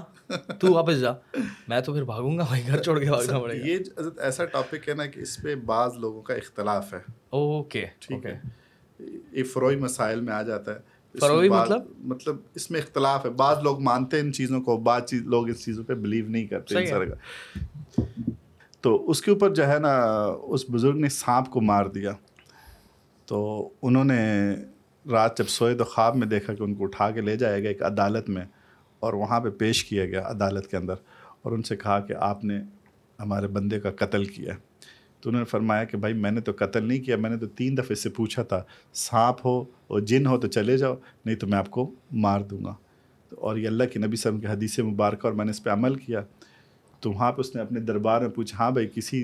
तू वापस जा मैं तो फिर भागूंगा भाई घर छोड़ के भागना पड़ेगा ये ऐसा टॉपिक है ना कि इस पे बाज लोगों का इख्तलाफ है ओके ठीक है ये फ्रोई मसाइल में आ जाता है फरोई मतलब मतलब इसमें इख्तलाफ है बाद लोग मानते हैं इन चीज़ों को बाद चीज, लोग इस चीज़ों पे बिलीव नहीं करते इन तो उसके ऊपर जो है ना उस बुज़ुर्ग ने सांप को मार दिया तो उन्होंने रात जब सोए तो ख्वाब में देखा कि उनको उठा के ले जाया गया एक अदालत में और वहाँ पे पेश किया गया अदालत के अंदर और उनसे कहा कि आपने हमारे बंदे का कत्ल किया तो उन्होंने फरमाया कि भाई मैंने तो कत्ल नहीं किया मैंने तो तीन दफ़े से पूछा था सांप हो और जिन हो तो चले जाओ नहीं तो मैं आपको मार दूँगा तो और ये अल्लाह के नबी सब की हदीस मुबारक और मैंने इस पर अमल किया तो वहाँ पर उसने अपने दरबार में पूछा हाँ भाई किसी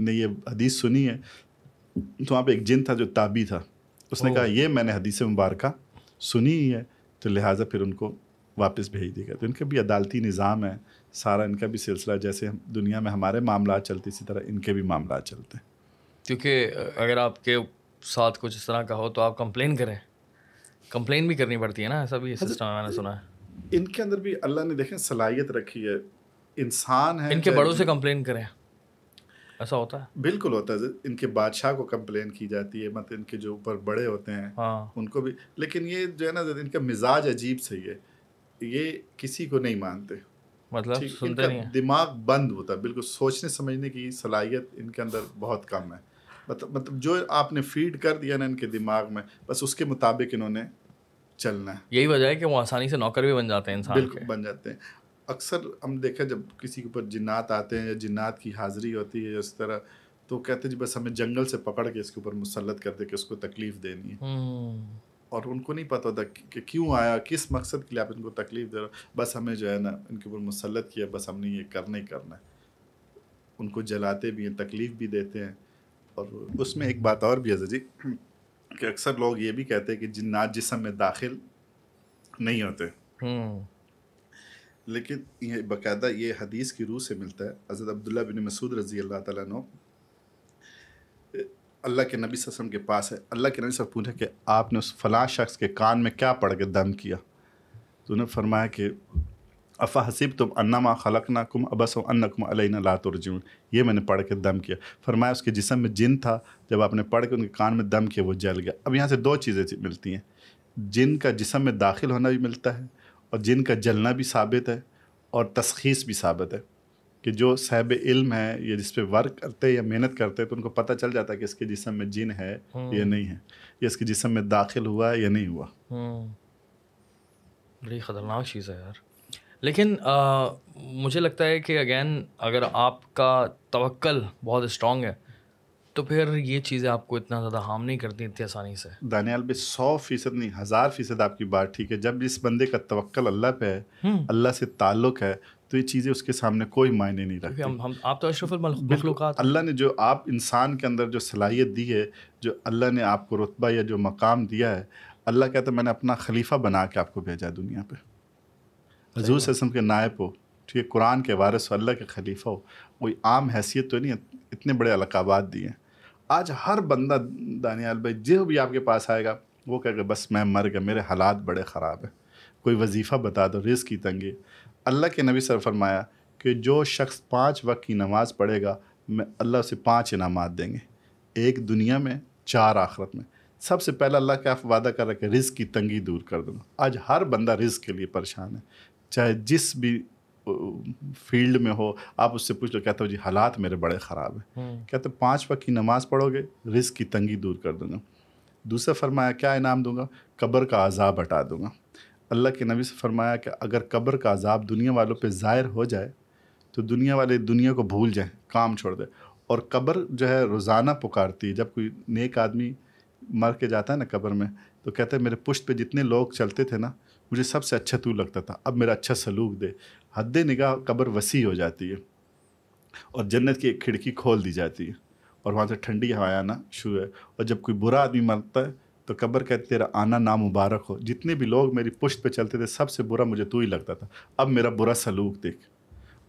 ने ये हदीस सुनी है तो वहाँ पर एक जिन था जो ताबी था उसने कहा ये मैंने हदीस मुबारक सुनी ही है तो लिहाजा फिर उनको वापस भेज दिया तो इनका भी अदालती निज़ाम है सारा इनका भी सिलसिला जैसे हम दुनिया में हमारे मामला चलते इसी तरह इनके भी मामला चलते हैं क्योंकि अगर आपके साथ कुछ इस तरह का हो तो आप कंप्लेन करें कंप्लेन भी करनी पड़ती है ना ऐसा भी सिस्टम मैंने सुना है इनके अंदर भी अल्लाह ने देखें सलाहियत रखी है इंसान है इनके बड़ों से कंप्लेन करें ऐसा होता है बिल्कुल होता है इनके बादशाह को कंप्लेन की जाती है मतलब इनके जो ऊपर बड़े होते हैं हाँ। उनको भी लेकिन ये जो है ना इनका मिजाज अजीब से है ये किसी को नहीं मानते मतलब सुनते नहीं है। दिमाग बंद होता है बिल्कुल सोचने समझने की सलाहियत इनके अंदर बहुत कम है मतलब मतलब जो आपने फीड कर दिया ना इनके दिमाग में बस उसके मुताबिक इन्होंने चलना है यही वजह है कि वो आसानी से नौकर भी बन जाते हैं इंसान बिल्कुल बन जाते हैं अक्सर हम देखें जब किसी के ऊपर जिन्नात आते हैं या जिन्नात की हाजिरी होती है इस तरह तो कहते हैं जी बस हमें जंगल से पकड़ के इसके ऊपर मुसलत कर दे कि उसको तकलीफ देनी है हम्म। और उनको नहीं पता होता कि, क्यों आया किस मकसद के लिए आप इनको तकलीफ दे रहे हो बस हमें जो है ना इनके ऊपर मुसलत किया बस हमने ये करना ही करना है उनको जलाते भी हैं तकलीफ भी देते हैं और उसमें एक बात और भी है जी कि अक्सर लोग ये भी कहते हैं कि जिन्नात जिसम में दाखिल नहीं होते हम्म। लेकिन ये बाकायदा ये हदीस की रूह से मिलता है हज़रत अब्दुल्ला बिन मसूद रजी अल्लाह तु अल्लाह के नबी वसम के पास है अल्लाह के नबी सब पूछा कि आपने उस फलां शख्स के कान में क्या पढ़ के दम किया तो उन्होंने फरमाया कि अफ़ा हसीब तुम अन्ना खलक ना कुम अबस अन्नकुम अलैना तुरजून ये मैंने पढ़ के दम किया फरमाया उसके जिसम में जिन था जब आपने पढ़ के उनके कान में दम किया वो जल गया अब यहाँ से दो चीज़ें मिलती हैं जिन का जिसम में दाखिल होना भी मिलता है और जिन का जलना भी साबित है और तशीस भी साबित है कि जो साहब इल्म है या जिस पे वर्क करते या मेहनत करते तो उनको पता चल जाता है कि इसके जिसम में जिन है या हम्म। नहीं है या इसके जिसम में दाखिल हुआ है या नहीं हुआ हम्म। बड़ी ख़तरनाक चीज़ है यार लेकिन आ, मुझे लगता है कि अगेन अगर आपका तवक्ल बहुत स्ट्रॉन्ग है तो फिर ये चीज़ें आपको इतना ज़्यादा हार्म नहीं करती इतनी आसानी से दानियाल भी सौ फीसद नहीं हज़ार फीसद आपकी बात ठीक है जब इस बंदे का तवक्ल अल्लाह पे है हम्म। अल्लाह से ताल्लुक़ है तो ये चीज़ें उसके सामने कोई मायने नहीं रखती हम हम आप तो अशरफुलमखलूक़ात अल्लाह ने जो आप इंसान के अंदर जो सलाहियत दी है जो अल्लाह ने आपको रुतबा या जो मकाम दिया है अल्लाह कहता है मैंने अपना खलीफा बना के आपको भेजा दुनिया पर हजूर ससम के नायब हो ठीक है कुरान के वारस हो अल्लाह के खलीफा हो कोई आम हैसियत तो नहीं है इतने बड़े अलकाबात दिए हैं आज हर बंदा दानियाल भाई जो भी आपके पास आएगा वो कह बस मैं मर गया मेरे हालात बड़े ख़राब हैं कोई वजीफ़ा बता दो रिज़ की तंगी अल्लाह के नबी सर फरमाया कि जो शख्स पाँच वक्त की नमाज़ पढ़ेगा मैं अल्लाह से पाँच इनामात देंगे एक दुनिया में चार आखरत में सबसे पहले अल्लाह क्या वादा कर रहा कि रिज़ की तंगी दूर कर दूँगा आज हर बंदा रिज़ के लिए परेशान है चाहे जिस भी फील्ड में हो आप उससे पूछ लो कहते हो जी हालात मेरे बड़े ख़राब हैं हम्म। कहते पाँच वक्त की नमाज़ पढ़ोगे रिस्क की तंगी दूर कर दूंगा दूसरा फरमाया क्या इनाम दूंगा कब्र का अजाब हटा दूंगा अल्लाह के नबी से फरमाया कि अगर कब्र का अजाब दुनिया वालों पर ज़ाहिर हो जाए तो दुनिया वाले दुनिया को भूल जाए काम छोड़ दें और कब्र जो है रोज़ाना पुकारती है जब कोई नेक आदमी मर के जाता है ना कब्र में तो कहते हैं मेरे पुश्त पे जितने लोग चलते थे ना मुझे सबसे अच्छा तू लगता था अब मेरा अच्छा सलूक दे हद निगाह कब्र वसी हो जाती है और जन्नत की एक खिड़की खोल दी जाती है और वहाँ से ठंडी हवा आना शुरू है और जब कोई बुरा आदमी मरता है तो कब्र कहते तेरा आना ना मुबारक हो जितने भी लोग मेरी पुश्त पे चलते थे सबसे बुरा मुझे तू ही लगता था अब मेरा बुरा सलूक देख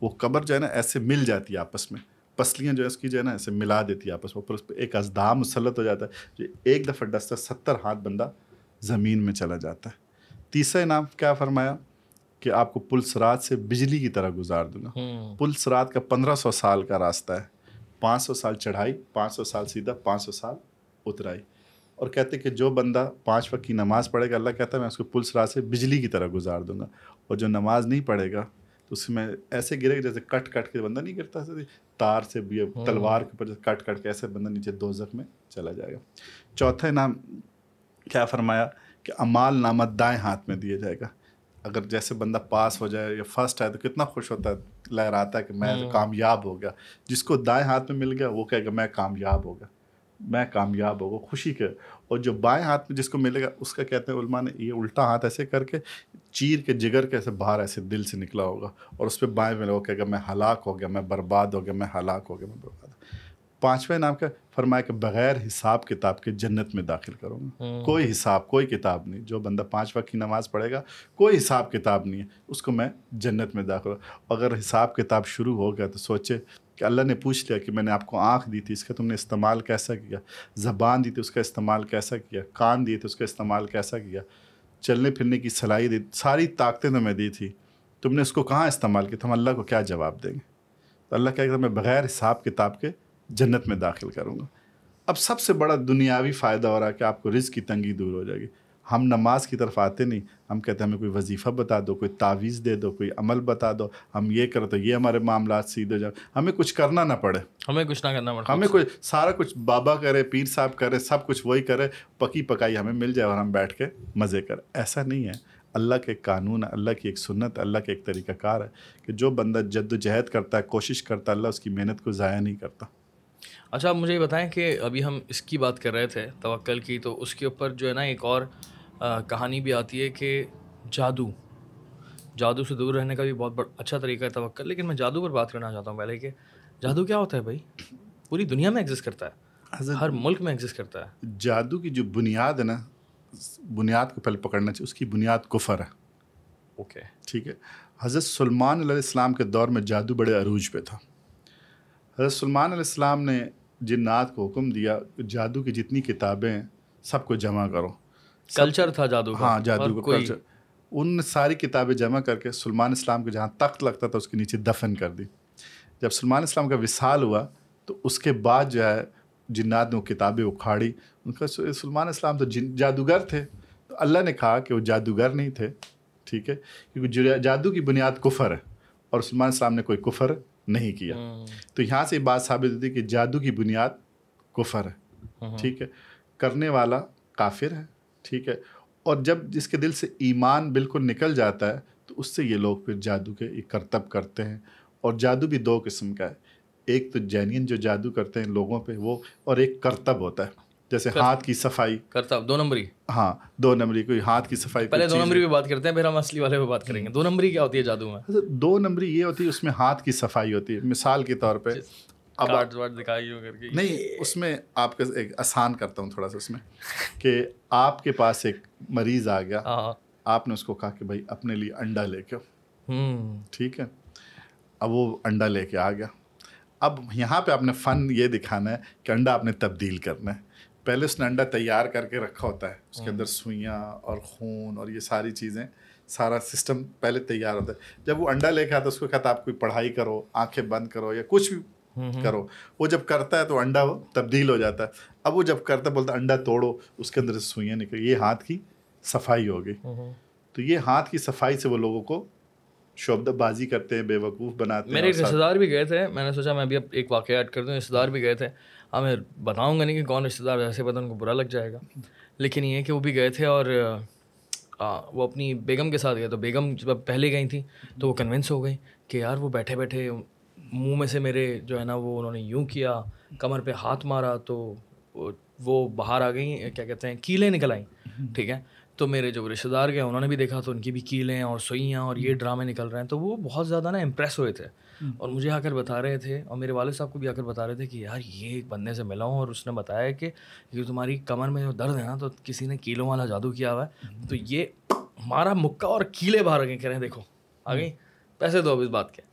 वो कब्र जो है ना ऐसे मिल जाती है आपस में पसलियाँ जो है उसकी जो है ना ऐसे मिला देती है आपस में ऊपर उस पर एक अजदा मुसलत हो जाता है जो एक दफ़ा डस्तर सत्तर हाथ बंदा ज़मीन में चला जाता है तीसरा इनाम क्या फरमाया कि आपको पुलसरात से बिजली की तरह गुजार दूंगा हम्म। पुलसरात का पंद्रह सौ साल का रास्ता है पाँच सौ साल चढ़ाई पाँच सौ साल सीधा पाँच सौ साल उतराई और कहते कि जो बंदा पाँच वक्त की नमाज़ पढ़ेगा अल्लाह कहता है मैं उसको पुलसरात से बिजली की तरह गुजार दूंगा और जो नमाज़ नहीं पढ़ेगा तो उसमें ऐसे गिरेगा जैसे कट कट के बंदा नहीं गिरता तार से हम्म। तलवार के ऊपर कट कट के ऐसे बंदा नीचे दो में चला जाएगा चौथा नाम क्या फरमाया कि अमाल नामा दाएँ हाथ में दिया जाएगा अगर जैसे बंदा पास हो जाए या फर्स्ट है तो कितना खुश होता है लहराता है कि मैं हम्म। कामयाब हो गया जिसको दाएं हाथ में मिल गया वो कहेगा मैं कामयाब हो गया मैं कामयाब होगा खुशी के और जो बाएं हाथ में जिसको मिलेगा उसका कहते हैं उलमा ने ये उल्टा हाथ ऐसे करके चीर के जिगर के ऐसे बाहर ऐसे दिल से निकला होगा और उस पर बाएँ मिलेगा कहेगा मैं हलाक हो गया मैं बर्बाद हो गया मैं हलाक हो गया मैं बर्बाद पाँचवें नाम का फरमाया कि बगैर हिसाब किताब के जन्नत में दाखिल करूँगा हम्म। कोई हिसाब कोई किताब नहीं जो बंदा पांच वक्त की नमाज़ पढ़ेगा कोई हिसाब किताब नहीं है उसको मैं जन्नत में दाखिल अगर हिसाब किताब शुरू हो गया तो सोचे कि अल्लाह ने पूछ लिया कि मैंने आपको आँख दी थी इसका तुमने इस्तेमाल कैसा किया ज़बान दी थी उसका इस्तेमाल कैसा किया कान दिए थे उसका इस्तेमाल कैसा किया चलने फिरने की सलाही दी सारी ताकतें तो मैं दी थी तुमने उसको कहाँ इस्तेमाल किया तो हम अल्लाह को क्या जवाब देंगे तो अल्लाह कहते मैं बग़ैर हिसाब किताब के जन्नत में दाखिल करूँगा अब सबसे बड़ा दुनियावी फ़ायदा हो रहा है कि आपको रिज़ की तंगी दूर हो जाएगी हम नमाज की तरफ आते नहीं हम कहते हमें कोई वजीफ़ा बता दो कोई तावीज़ दे दो कोई अमल बता दो हम ये करो तो ये हमारे मामला सीधे हो जाए हमें कुछ करना ना पड़े हमें कुछ ना करना पड़े हमें कुछ सारा कुछ बाबा करे पीर साहब करे सब कुछ वही करे पकी पकाई हमें मिल जाए और हम बैठ के मज़े करें ऐसा नहीं है अल्लाह के कानून है अल्लाह की एक सुन्नत अल्लाह के एक तरीक़ाकार है कि जो बंदा जद्दोजहद करता है कोशिश करता है अल्लाह उसकी मेहनत को ज़ाया नहीं करता अच्छा आप मुझे ये बताएं कि अभी हम इसकी बात कर रहे थे तवक्ल की तो उसके ऊपर जो है ना एक और आ, कहानी भी आती है कि जादू जादू से दूर रहने का भी बहुत अच्छा तरीका है तवक्ल लेकिन मैं जादू पर बात करना चाहता हूँ पहले कि जादू क्या होता है भाई पूरी दुनिया में एग्जिस्ट करता है हर मुल्क में एग्जिस्ट करता है जादू की जो बुनियाद है ना बुनियाद को पहले पकड़ना चाहिए उसकी बुनियाद कुफर है ओके ठीक है हज़रत सलमान इस्लाम के दौर में जादू बड़े अरूज पे था हजरत सलमान आसमाम ने जिन्नात को हुक्म दिया जादू की जितनी किताबें सबको जमा करो सब, कल्चर था जादू का हाँ जादू का कल्चर उन सारी किताबें जमा करके सलमान इस्लाम के जहाँ तख्त लगता था उसके नीचे दफन कर दी जब सलमान इस्लाम का विसाल हुआ तो उसके बाद जो है जिन्नात ने वो किताबें उखाड़ी उनका सलमान इस्लाम तो जादूगर थे तो अल्लाह ने कहा कि वो जादूगर नहीं थे ठीक है क्योंकि जादू की बुनियाद कुफर है और सलमान इस्लाम ने कोई कुफर नहीं किया हम्म। तो यहाँ से बात साबित होती है कि जादू की बुनियाद कुफर है हम्म। ठीक है करने वाला काफिर है ठीक है और जब जिसके दिल से ईमान बिल्कुल निकल जाता है तो उससे ये लोग फिर जादू के करतब करते हैं और जादू भी दो किस्म का है एक तो जैनियन जो जादू करते हैं लोगों पे वो और एक करतब होता है जैसे हाथ की सफाई करता दो नंबरी हाँ दो नंबरी कोई हाथ की सफाई पहले दो नंबरी पे बात करते हैं फिर हम असली वाले पे बात करेंगे दो नंबरी क्या होती है जादू में अच्छा, दो नंबरी ये होती है उसमें हाथ की सफाई होती है मिसाल के तौर पर अब आठ दिखाई हो करके नहीं उसमें आपका एक आसान करता हूँ थोड़ा सा उसमें कि आपके पास एक मरीज आ गया हाँ, हाँ। आपने उसको कहा कि भाई अपने लिए अंडा लेके आओ हम्म। ठीक है अब वो अंडा लेके आ गया अब यहाँ पे आपने फ़न ये दिखाना है कि अंडा आपने तब्दील करना है पहले उसने अंडा तैयार करके रखा होता है उसके हाँ। अंदर सुइयाँ और खून और ये सारी चीज़ें सारा सिस्टम पहले तैयार होता है जब वो अंडा लेके आता है उसको कहता आप कोई पढ़ाई करो आंखें बंद करो या कुछ भी हम्म, हम्म। करो वो जब करता है तो अंडा वो तब्दील हो जाता है अब वो जब करता है बोलता अंडा तोड़ो उसके अंदर से सुइयाँ निकल ये हाथ की सफाई हो गई हम्म, तो ये हाथ की सफाई से वो लोगों को शब्दबाजी करते हैं बेवकूफ़ बनाते हैं मेरे रिश्तेदार भी गए थे मैंने सोचा मैं अभी अब एक वाक़ ऐड कर दूँ रिश्तेदार भी गए थे अब हाँ, मैं बताऊँगा नहीं कि कौन रिश्तेदार ऐसे पता उनको बुरा लग जाएगा लेकिन ये कि वो भी गए थे और आ, वो अपनी बेगम के साथ गए तो बेगम जब पहले गई थी तो वो कन्विंस हो गई कि यार वो बैठे बैठे मुंह में से मेरे जो है ना वो उन्होंने यूँ किया कमर पे हाथ मारा तो वो बाहर आ गई क्या कहते हैं कीलें निकल आई ठीक है तो मेरे जो रिश्तेदार गए उन्होंने भी देखा तो उनकी भी कीलें और सुइयाँ और ये ड्रामे निकल रहे हैं तो वो बहुत ज़्यादा ना इम्प्रेस हुए थे हम्म। और मुझे आकर बता रहे थे और मेरे वाले साहब को भी आकर बता रहे थे कि यार ये एक बंदे से मिला हूँ और उसने बताया कि ये तुम्हारी कमर में जो दर्द है ना तो किसी ने कीलों वाला जादू किया हुआ है हम्म। तो ये मारा मुक्का और कीले बाहर गए कह रहे हैं देखो आ गई हम्म। पैसे दो अब इस बात के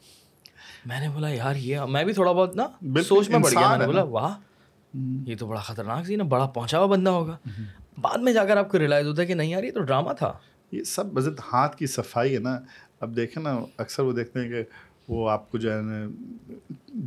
मैंने बोला यार ये मैं भी थोड़ा बहुत ना सोच में पड़ गया मैंने बोला वाह ये तो बड़ा खतरनाक सी ना बड़ा पहुंचा हुआ बंदा होगा बाद में जाकर आपको रियलाइज होता है कि नहीं यार ये तो ड्रामा था ये सब बजट हाथ की सफाई है ना अब देखें ना अक्सर वो देखते हैं कि वो आपको जो है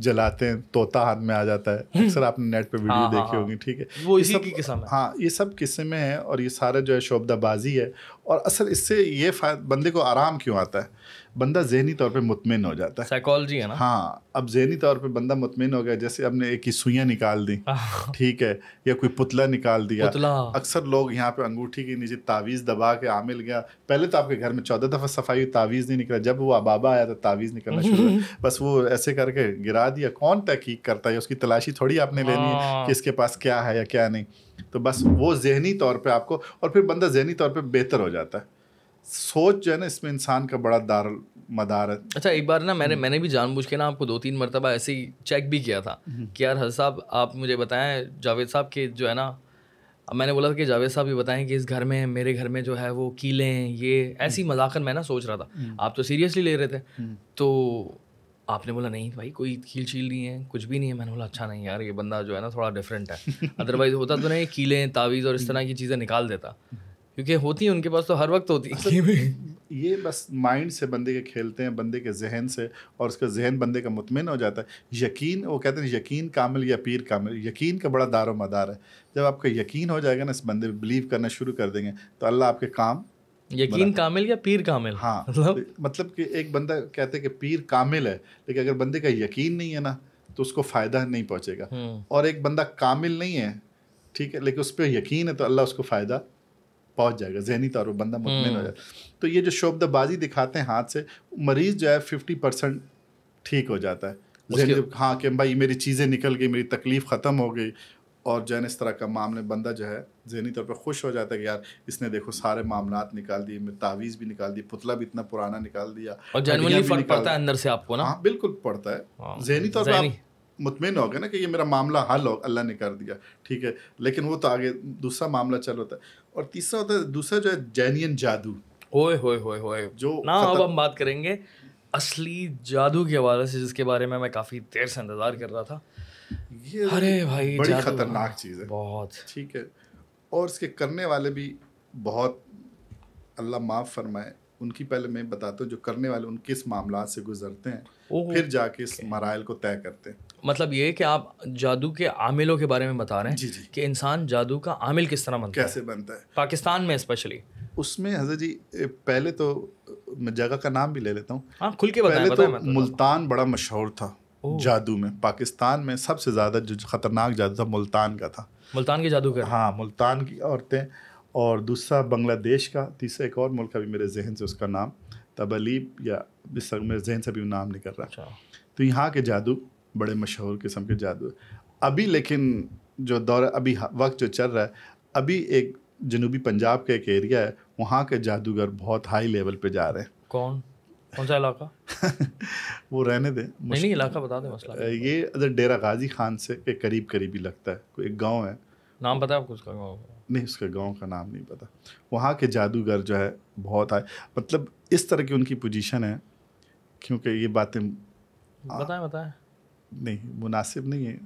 जलाते हैं तोता हाथ में आ जाता है हम्म। अक्सर आपने नेट पे वीडियो हाँ, हाँ, देखी हाँ, होगी ठीक है वो इसी सब, की किस्म है हाँ ये सब में है और ये सारा जो है शोबदाबाजी है और असल इससे ये बंदे को आराम क्यों आता है बंदा जहनी तौर पे मुतमिन हो जाता है साइकोलॉजी है ना हाँ अब जहनी तौर पे बंदा मुतमिन हो गया जैसे हमने एक ही सुइयाँ निकाल दी ठीक है या कोई पुतला निकाल दिया अक्सर लोग यहाँ पे अंगूठी के नीचे तावीज़ दबा के आ मिल गया पहले तो आपके घर में चौदह दफ़ा सफाई तावीज़ नहीं निकला जब वो अबाबा आया तो तावीज़ निकलना शुरू [laughs] बस वो ऐसे करके गिरा दिया कौन तहकीक करता है उसकी तलाशी थोड़ी आपने लेनी है हाँ। कि इसके पास क्या है या क्या नहीं तो बस वो जहनी तौर पर आपको और फिर बंदा जहनी तौर पर बेहतर हो जाता है सोच जो है ना इसमें इंसान का बड़ा दार मदार है अच्छा एक बार ना मैंने मैंने भी जानबूझ के ना आपको दो तीन मरतबा ऐसे ही चेक भी किया था हम्म। कि यार हज साहब आप मुझे बताएं जावेद साहब के जो है ना मैंने बोला था कि जावेद साहब ये बताएं कि इस घर में मेरे घर में जो है वो कीले हैं ये हम्म। ऐसी मजाकर मैं ना सोच रहा था हम्म। आप तो सीरियसली ले रहे थे तो आपने बोला नहीं भाई कोई कील छील नहीं है कुछ भी नहीं है मैंने बोला अच्छा नहीं यार ये बंदा जो है ना थोड़ा डिफरेंट है अदरवाइज [laughs] होता तो ना ये कीलें तावीज़ और इस तरह की चीज़ें निकाल देता क्योंकि होती है उनके पास तो हर वक्त होती है ये बस माइंड से बंदे के खेलते हैं बंदे के जहन से और उसका जहन बंदे का मुतमिन हो जाता है यकीन वो कहते हैं यकीन कामिल या पीर कामिल यकीन का बड़ा दारो मदार है जब आपका यकीन हो जाएगा ना इस बंदे बिलीव करना शुरू कर देंगे तो अल्लाह आपके काम यकीन कामिल या पीर कामिल हाँ मतलब तो मतलब कि एक बंदा कहते हैं कि पीर कामिल है लेकिन अगर बंदे का यकीन नहीं है ना तो उसको फ़ायदा नहीं पहुँचेगा हम्म। और एक बंदा कामिल नहीं है ठीक है लेकिन उस पर यकीन है तो अल्लाह उसको फ़ायदा पहुंच जाएगा जहनी तौर पर बंदा मुतमिन हो हम्म। जाएगा तो ये जो शोबदबाजी दिखाते हैं हाथ से मरीज जो है फिफ्टी परसेंट ठीक हो जाता है हाँ कि भाई मेरी चीज़ें निकल गई मेरी तकलीफ़ ख़त्म हो गई और जो है इस तरह का मामले बंदा जो है जहनी तौर पर खुश हो जाता है कि यार इसने देखो सारे मामला निकाल दिए मैं तावीज़ भी निकाल दी पुतला भी इतना पुराना निकाल दिया और जनरली फर्क पड़ता है अंदर से आपको ना हाँ बिल्कुल पड़ता है हाँ, जहनी तौर पर मुतमिन हो गए ना कि ये मेरा मामला हल हो अल्लाह ने कर दिया ठीक है लेकिन वो तो आगे दूसरा मामला चल होता है और तीसरा होता है दूसरा जो है जैनियन जादू ओए होए होए होए जो ना अब हम बात करेंगे असली जादू के हवाले से जिसके बारे में मैं काफ़ी देर से इंतज़ार कर रहा था ये तो अरे भाई बड़ी खतरनाक चीज़ है बहुत ठीक है और इसके करने वाले भी बहुत अल्लाह माफ़ फरमाए उनकी पहले मैं बताता हूँ जो करने वाले उन किस मामला से गुजरते हैं फिर जाके इस मराइल को तय करते हैं मतलब ये कि आप जादू के आमिलों के बारे में बता रहे हैं जी जी कि इंसान जादू का आमिल किस तरह बनता कैसे है बनता है पाकिस्तान में स्पेशली उसमें हजरत जी पहले तो मैं जगह का नाम भी ले लेता हूँ हाँ खुल के बताएं, पहले बताएं, तो, तो बताएं, मुल्तान बड़ा मशहूर था जादू में पाकिस्तान में सबसे ज़्यादा जो ख़तरनाक जादू था मुल्तान का था मुल्तान के जादू का हाँ मुल्तान की औरतें और दूसरा बांग्लादेश का तीसरा एक और मुल्क अभी मेरे जहन से उसका नाम तबलीब या मेरे जहन से अभी नाम निकल रहा अच्छा। तो यहाँ के जादू बड़े मशहूर किस्म के जादू अभी लेकिन जो दौर अभी वक्त जो चल रहा है अभी एक जनूबी पंजाब का एक एरिया है वहाँ के जादूगर बहुत हाई लेवल पे जा रहे हैं कौन कौन सा इलाका [laughs] वो रहने दें नहीं नहीं इलाका बता दें मसला ये अगर डेरा गाजी खान से के करीब करीब ही लगता है कोई एक गाँव है नाम पता है आपको उसका गाँव नहीं उसका गांव का नाम नहीं पता वहाँ के जादूगर जो है बहुत आए मतलब इस तरह की उनकी पोजीशन है क्योंकि ये बातें बताएं बताएं नहीं मुनासिब नहीं है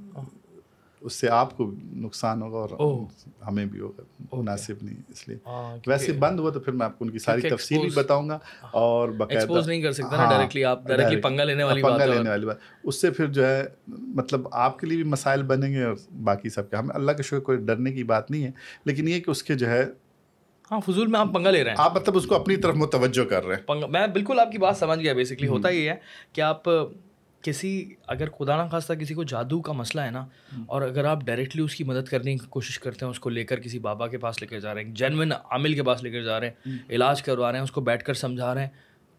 उससे आपको नुकसान होगा और हमें भी होगा मुनासिब नहीं इसलिए हाँ, वैसे बंद हुआ तो फिर मैं आपको उनकी सारी तफसी भी बताऊंगा और हाँ, बकायदा नहीं कर सकता ना डायरेक्टली हाँ, आप डायरेक्टली पंगा लेने वाली पंगा लेने वाली बात उससे फिर जो है मतलब आपके लिए भी मसाइल बनेंगे और बाकी सबके हमें अल्लाह के शुक्र कोई डरने की बात नहीं है लेकिन ये कि उसके जो है हाँ फजूल में आप पंगा ले रहे हैं आप मतलब उसको अपनी तरफ मुतवजो कर रहे हैं पंगा मैं बिल्कुल आपकी बात समझ गया बेसिकली हम्म। होता ही है कि आप किसी अगर खुदा ना खास्ता किसी को जादू का मसला है ना हम्म। और अगर आप डायरेक्टली उसकी मदद करने की कोशिश करते हैं उसको लेकर किसी बाबा के पास लेकर जा रहे हैं जेनविन आमिल के पास लेकर जा रहे हैं हम्म। इलाज करवा रहे हैं उसको बैठ कर समझा रहे हैं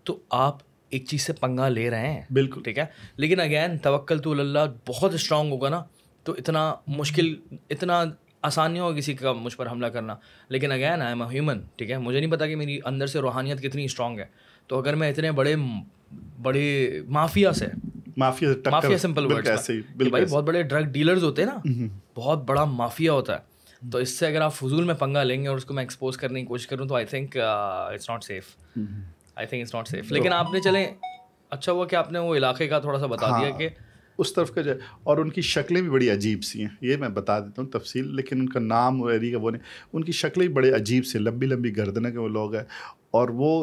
तो आप एक चीज़ से पंगा ले रहे हैं बिल्कुल ठीक है लेकिन अगैन तवक्ल तो अल्लाह बहुत स्ट्रांग होगा ना तो इतना मुश्किल इतना आसान नहीं होगा किसी का मुझ पर हमला करना लेकिन again I am a human ठीक है मुझे नहीं पता कि मेरी अंदर से रूहानियत कितनी स्ट्रांग है तो अगर मैं इतने बड़े बड़े माफिया से माफिया माफिया सिंपल वर्ड ऐसे ही भाई बहुत बड़े ड्रग डीलर्स होते हैं ना हम्म, हम्म। बहुत बड़ा माफिया होता है तो इससे अगर आप फजूल में पंगा लेंगे और उसको मैं एक्सपोज करने की कोशिश करूँ तो I think it's not safe I think it's not safe लेकिन तो- आपने चले अच्छा हुआ कि आपने वो इलाके का थोड़ा सा बता हाँ, दिया कि उस तरफ का जो और उनकी शक्लें भी बड़ी अजीब सी हैं ये मैं बता देता हूँ तफसील लेकिन उनका नाम वेरी का वो नहीं उनकी शक्लें भी बड़े अजीब से लंबी लंबी गर्दन के वो लोग हैं और वो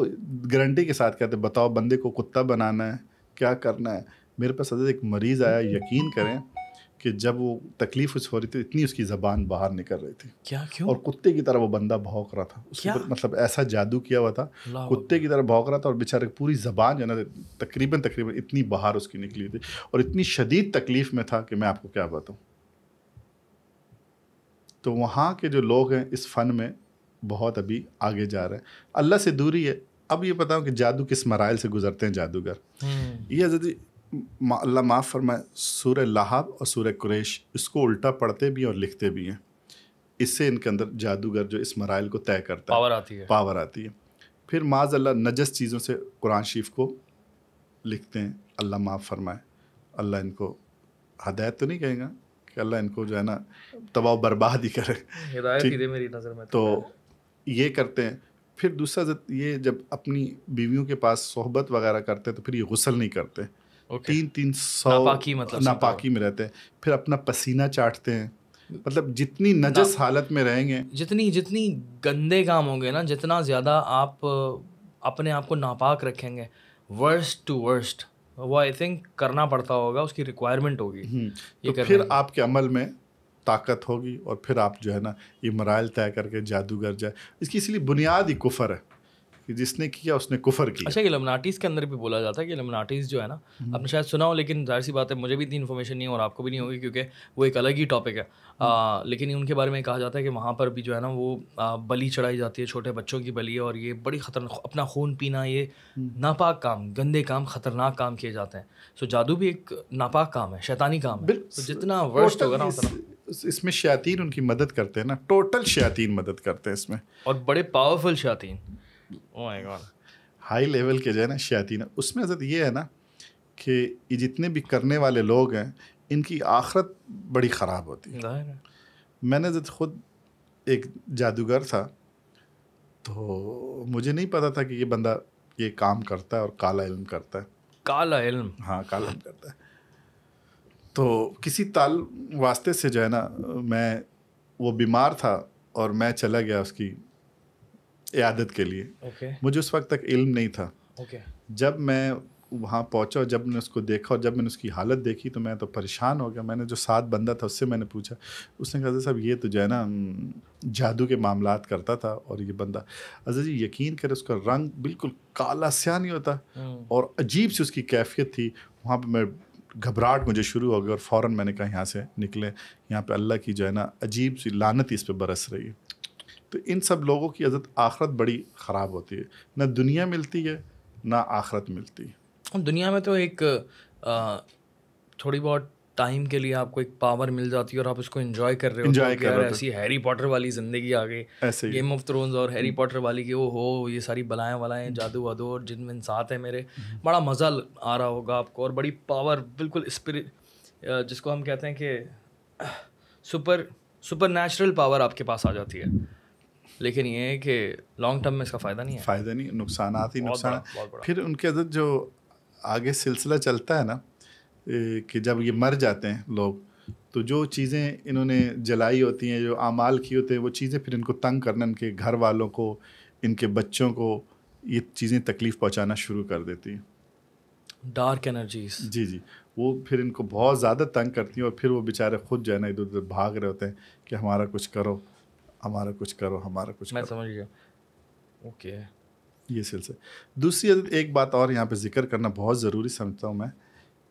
गारंटी के साथ कहते बताओ बंदे को कुत्ता बनाना है क्या करना है मेरे पास अदर एक मरीज़ आया यकीन करें कि जब वो तकलीफ उस हो रही थी इतनी उसकी ज़बान बाहर निकल रही थी क्या क्यों और कुत्ते की तरह वो बंदा भौंक रहा था उसके ऊपर मतलब ऐसा जादू किया हुआ था कुत्ते की तरह भौंक रहा था और बेचारे पूरी ज़बान जो है ना तकरीबन तकरीबन इतनी बाहर उसकी निकली थी और इतनी शदीद तकलीफ़ में था कि मैं आपको क्या बताऊँ तो वहाँ के जो लोग हैं इस फ़न में बहुत अभी आगे जा रहे हैं अल्लाह से दूरी है अब ये हूँ कि जादू किस मराइल से गुजरते हैं जादूगर हम्म। ये अल्लाह माफ़ फरमाए सूर लाहब और सूर कुरेश इसको उल्टा पढ़ते भी और लिखते भी हैं इससे इनके अंदर जादूगर जो इस मराइल को तय करता है पावर आती है पावर आती है फिर माज अल्लाह नजस चीज़ों से कुरान शरीफ को लिखते हैं अल्लाह माफ़ फरमाए अल्लाह इनको हदायत तो नहीं कहेगा कि अल्लाह इनको जो है ना तबाव बर्बाद ही करे मेरी नज़र में तो।, तो ये करते हैं फिर दूसरा ये जब अपनी बीवियों के पास सोहबत वगैरह करते हैं तो फिर ये गुसल नहीं करते तीन तीन सौ नापाकी मतलब नापाकी में रहते हैं फिर अपना पसीना चाटते हैं मतलब जितनी नजस हालत में रहेंगे जितनी जितनी गंदे काम होंगे ना जितना ज़्यादा आप अपने आप को नापाक रखेंगे वर्स्ट टू वर्स्ट वो आई थिंक करना पड़ता होगा उसकी रिक्वायरमेंट होगी हम्म। तो फिर आपके अमल में ताकत होगी और फिर आप जो है ना ये मराइल तय करके जादूगर जाए इसकी इसलिए बुनियाद ही कुफर है कि जिसने किया उसने कुफर किया अच्छा इलमनाटीज़ के अंदर भी बोला जाता है कि इलमनाटीज़ जो है ना हम्म। आपने शायद सुना हो लेकिन जाहिर सी बात है मुझे भी इतनी इन्फॉर्मेशन नहीं है और आपको भी नहीं होगी क्योंकि वो एक अलग ही टॉपिक है हम्म। आ, लेकिन उनके बारे में कहा जाता है कि वहाँ पर भी जो है ना वो बलि चढ़ाई जाती है छोटे बच्चों की बली और ये बड़ी खतरनाक अपना खून पीना ये हम्म। नापाक काम गंदे काम ख़तरनाक काम किए जाते हैं सो जादू भी एक नापाक काम है शैतानी काम है जितना वर्ष होगा ना उतना इसमें शयातीन उनकी मदद करते हैं ना टोटल शयातीन मदद करते हैं इसमें और बड़े पावरफुल शयातीन हाई oh लेवल के जो है ना शैतीन उसमें हजरत ये है ना कि ये जितने भी करने वाले लोग हैं इनकी आखरत बड़ी ख़राब होती है मैंने जब खुद एक जादूगर था तो मुझे नहीं पता था कि ये बंदा ये काम करता है और काला इल्म करता है काला इल्म हाँ काला इल्म करता है तो किसी ताल वास्ते से जो है ना मैं वो बीमार था और मैं चला गया उसकी यादत के लिए okay. मुझे उस वक्त तक इल्म नहीं था okay. जब मैं वहाँ पहुँचा और जब मैंने उसको देखा और जब मैंने उसकी हालत देखी तो मैं तो परेशान हो गया मैंने जो साथ बंदा था उससे मैंने पूछा उसने कहा साहब ये तो जो है ना जादू के मामला करता था और ये बंदा अजय जी यकीन करे उसका रंग बिल्कुल काला स्या नहीं होता हम्म। और अजीब सी उसकी कैफियत थी वहाँ पर मैं घबराहट मुझे शुरू हो गई और फ़ौर मैंने कहा यहाँ से निकले यहाँ पर अल्लाह की जो है ना अजीब सी लानत इस पर बरस रही है तो इन सब लोगों की इज़्ज़त आखरत बड़ी ख़राब होती है ना दुनिया मिलती है ना आखरत मिलती है दुनिया में तो एक थोड़ी बहुत टाइम के लिए आपको एक पावर मिल जाती है और आप उसको एंजॉय कर रहे हो एंजॉय कर रहे ऐसी हैरी पॉटर वाली ज़िंदगी आ गई गेम ऑफ थ्रोन्स और हैरी हम्म। पॉटर वाली कि वो हो ये सारी बलाएँ वलाएँ हम्म। जादू वादू और जिन में साथ है मेरे हम्म। बड़ा मज़ा आ रहा होगा आपको और बड़ी पावर बिल्कुल स्पिरिट जिसको हम कहते हैं कि सुपर सुपर नेचुरल पावर आपके पास आ जाती है लेकिन ये है कि लॉन्ग टर्म में इसका फ़ायदा नहीं है फ़ायदा नहीं नुकसान ही नुकसान फिर उनके अंदर जो आगे सिलसिला चलता है ना कि जब ये मर जाते हैं लोग तो जो चीज़ें इन्होंने जलाई होती हैं जो आमाल की होते हैं वो चीज़ें फिर इनको तंग करना इनके घर वालों को इनके बच्चों को ये चीज़ें तकलीफ़ पहुंचाना शुरू कर देती हैं डार्क एनर्जीज जी जी वो फिर इनको बहुत ज़्यादा तंग करती हैं और फिर वो बेचारे खुद जो है ना इधर उधर भाग रहे होते हैं कि हमारा कुछ करो हमारा कुछ करो हमारा कुछ मैं करो। समझ गया ओके ये सिलसिला दूसरी एक बात और यहाँ पे जिक्र करना बहुत ज़रूरी समझता हूँ मैं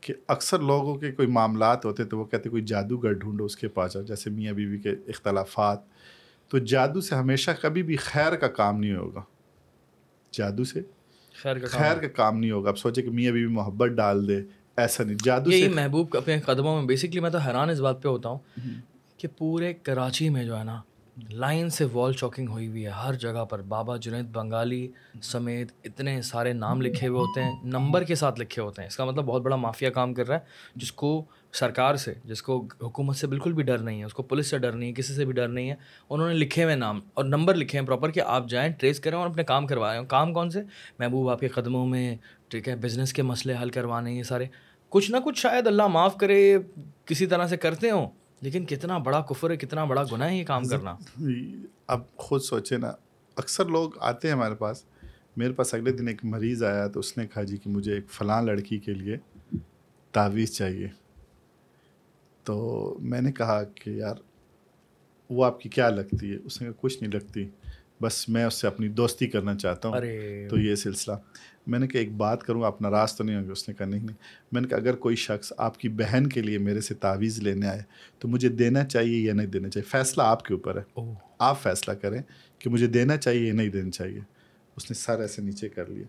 कि अक्सर लोगों के कोई मामला होते तो वो कहते कोई जादूगर ढूंढो उसके पास जाओ जैसे मियाँ बीवी के इख्तलाफात तो जादू से हमेशा कभी भी खैर का काम नहीं होगा जादू से खैर का खैर का काम नहीं होगा आप सोचे कि मियाँ बीवी मोहब्बत डाल दे ऐसा नहीं जादू यही महबूब अपने कदमों में बेसिकली मैं तो हैरान इस बात पे होता हूँ हम्म। कि पूरे कराची में जो है ना लाइन से वॉल चॉकिंग हुई हुई है हर जगह पर बाबा जुनेद बंगाली समेत इतने सारे नाम लिखे हुए होते हैं नंबर के साथ लिखे होते हैं इसका मतलब बहुत बड़ा माफिया काम कर रहा है जिसको सरकार से जिसको हुकूमत से बिल्कुल भी डर नहीं है उसको पुलिस से डर नहीं है किसी से भी डर नहीं है उन्होंने लिखे हुए नाम और नंबर लिखे हैं प्रॉपर कि आप जाएँ ट्रेस करें और अपने काम करवा रहे हो काम कौन से महबूब आपके कदमों में ठीक है बिज़नेस के मसले हल करवाने ये सारे कुछ ना कुछ शायद अल्लाह माफ़ करे किसी तरह से करते हों लेकिन कितना बड़ा कुफर है कितना बड़ा गुना है ये काम करना अब खुद सोचे ना अक्सर लोग आते हैं हमारे पास मेरे पास अगले दिन एक मरीज़ आया तो उसने कहा जी कि मुझे एक फ़लाँ लड़की के लिए तावीज़ चाहिए तो मैंने कहा कि यार वो आपकी क्या लगती है उसने कहा कुछ नहीं लगती बस मैं उससे अपनी दोस्ती करना चाहता हूँ तो ये सिलसिला मैंने कहा एक बात करूँ आप नाराज़ तो नहीं होंगे उसने कहा नहीं नहीं मैंने कहा अगर कोई शख्स आपकी बहन के लिए मेरे से तावीज़ लेने आए तो मुझे देना चाहिए या नहीं देना चाहिए फ़ैसला आपके ऊपर है आप फैसला करें कि मुझे देना चाहिए या नहीं देना चाहिए उसने सर ऐसे नीचे कर लिया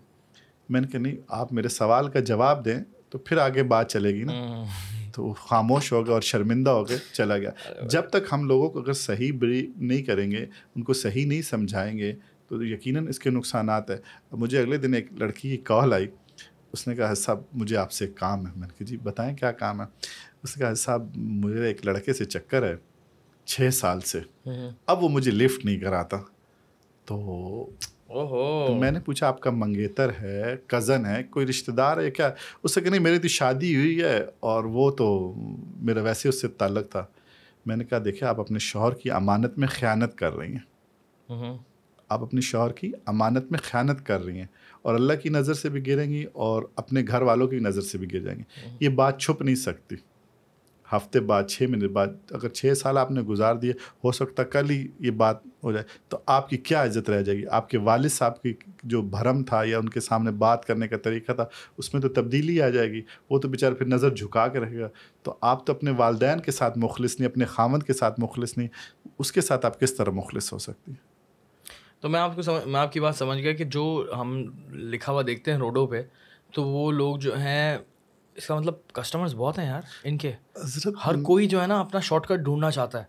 मैंने कहा नहीं आप मेरे सवाल का जवाब दें तो फिर आगे बात चलेगी ना हम्म। तो वो खामोश हो गया और शर्मिंदा हो गए चला गया जब तक हम लोगों को अगर सही नहीं करेंगे उनको सही नहीं समझाएंगे तो यकीनन इसके नुकसान है मुझे अगले दिन एक लड़की की कॉल आई उसने कहा साहब मुझे आपसे काम है मैंने कहा जी बताएं क्या काम है उसने कहा साहब मुझे एक लड़के से चक्कर है छः साल से हम्म। अब वो मुझे लिफ्ट नहीं कराता तो ओहो तो मैंने पूछा आपका मंगेतर है कज़न है कोई रिश्तेदार है क्या उससे कह नहीं मेरी तो शादी हुई है और वो तो मेरा वैसे उससे ताल्लक था मैंने कहा देखिए आप अपने शोहर की अमानत में ख़यानत कर रही हैं हम्म। आप अपने शोहर की अमानत में ख़यानत कर रही हैं और अल्लाह की नज़र से भी गिरेंगी और अपने घर वालों की नज़र से भी गिर जाएंगी हम्म। ये बात छुप नहीं सकती हफ्ते बाद छः महीने बाद अगर छः साल आपने गुजार दिए हो सकता कल ही ये बात हो जाए तो आपकी क्या इज्जत रह जाएगी आपके वालद साहब की जो भरम था या उनके सामने बात करने का तरीका था उसमें तो तब्दीली आ जाएगी वो तो बेचारा फिर नज़र झुका के रहेगा तो आप तो अपने वालदेन के साथ मुखलिस नहीं अपने खामद के साथ मुखलिस नहीं उसके साथ आप किस तरह मुखलिस हो सकती हैं तो मैं आपको समझ मैं आपकी बात समझ गया कि जो हम लिखा हुआ देखते हैं रोडों पे तो वो लोग जो हैं इसका मतलब कस्टमर्स बहुत हैं यार इनके हर कोई जो है ना अपना शॉर्टकट ढूंढना चाहता है